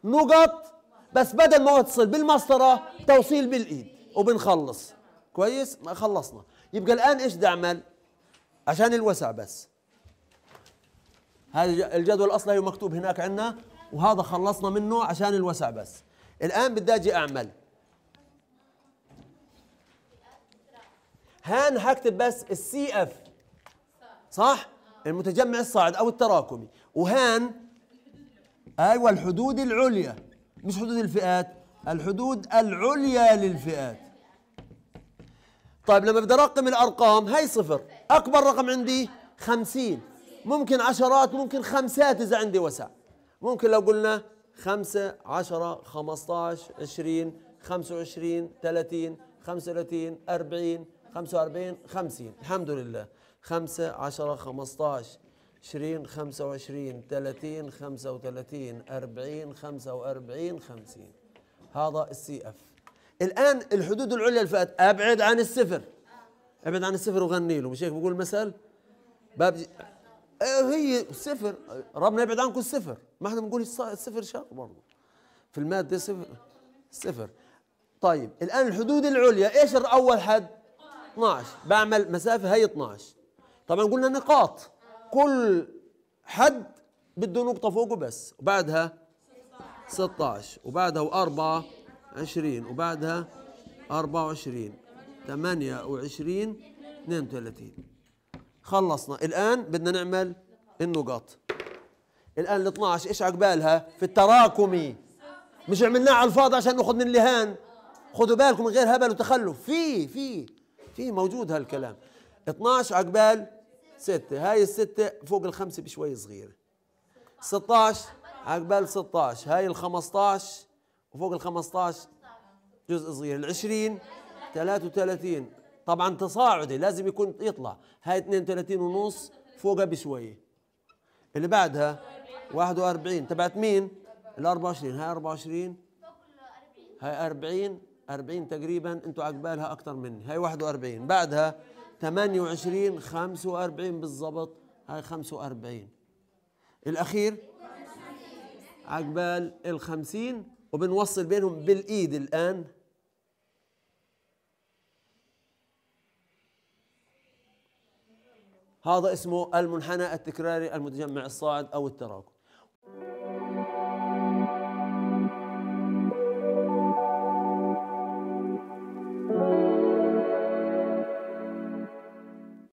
نقط بس بدل ما اتصل بالمسطره توصيل بالايد وبنخلص كويس ما خلصنا يبقى الان ايش بدي اعمل عشان الوسع بس هذا الجدول الاصلي مكتوب هناك عندنا وهذا خلصنا منه عشان الوسع بس الان بدي اجي اعمل هان هكتب بس السي اف صح المتجمع الصاعد او التراكمي وهان ايوه الحدود العليا مش حدود الفئات الحدود العليا للفئات طيب لما بدي ارقم الارقام هاي صفر اكبر رقم عندي خمسين ممكن عشرات ممكن خمسات اذا عندي وسع ممكن لو قلنا خمسة عشرة خمسة عشر عشرين خمسة وعشرين ثلاثين خمسة وثلاثين أربعين 45 50 الحمد لله 5 10 15 20 25 30 35 40 45 50 هذا السي اف الان الحدود العليا اللي فات ابعد عن الصفر ابعد عن الصفر وغني له مش هيك بقول المثل باب آه، هي صفر ربنا يبعد عنكم الصفر ما احنا بنقول الصفر شر برضه في الماده صفر صفر طيب الان الحدود العليا ايش اول حد 12 بعمل مسافه هي 12 طبعا قلنا نقاط كل حد بده نقطه فوقه بس وبعدها 16 وبعدها 24 20 وبعدها 24 28 32 خلصنا الان بدنا نعمل النقاط الان ال 12 ايش عقبالها في التراكمي مش عملناه على الفاضي عشان ناخذ من لهان خذوا بالكم من غير هبل وتخلف في في في موجود هالكلام 12 عقبال 6 هاي الستة فوق الخمسة بشوي صغيرة 16 عقبال 16 هاي ال 15 وفوق ال 15 جزء صغير ال 20 33 طبعا تصاعدي لازم يكون يطلع هاي 32 ونص فوقها بشوية اللي بعدها 41 تبعت مين؟ ال 24 هاي 24 هاي 40 40 تقريبا انتم عقبالها اكثر مني هاي 41 بعدها 28 45 بالضبط هاي 45 الاخير عقبال ال 50 وبنوصل بينهم بالايد الان هذا اسمه المنحنى التكراري المتجمع الصاعد او التراكم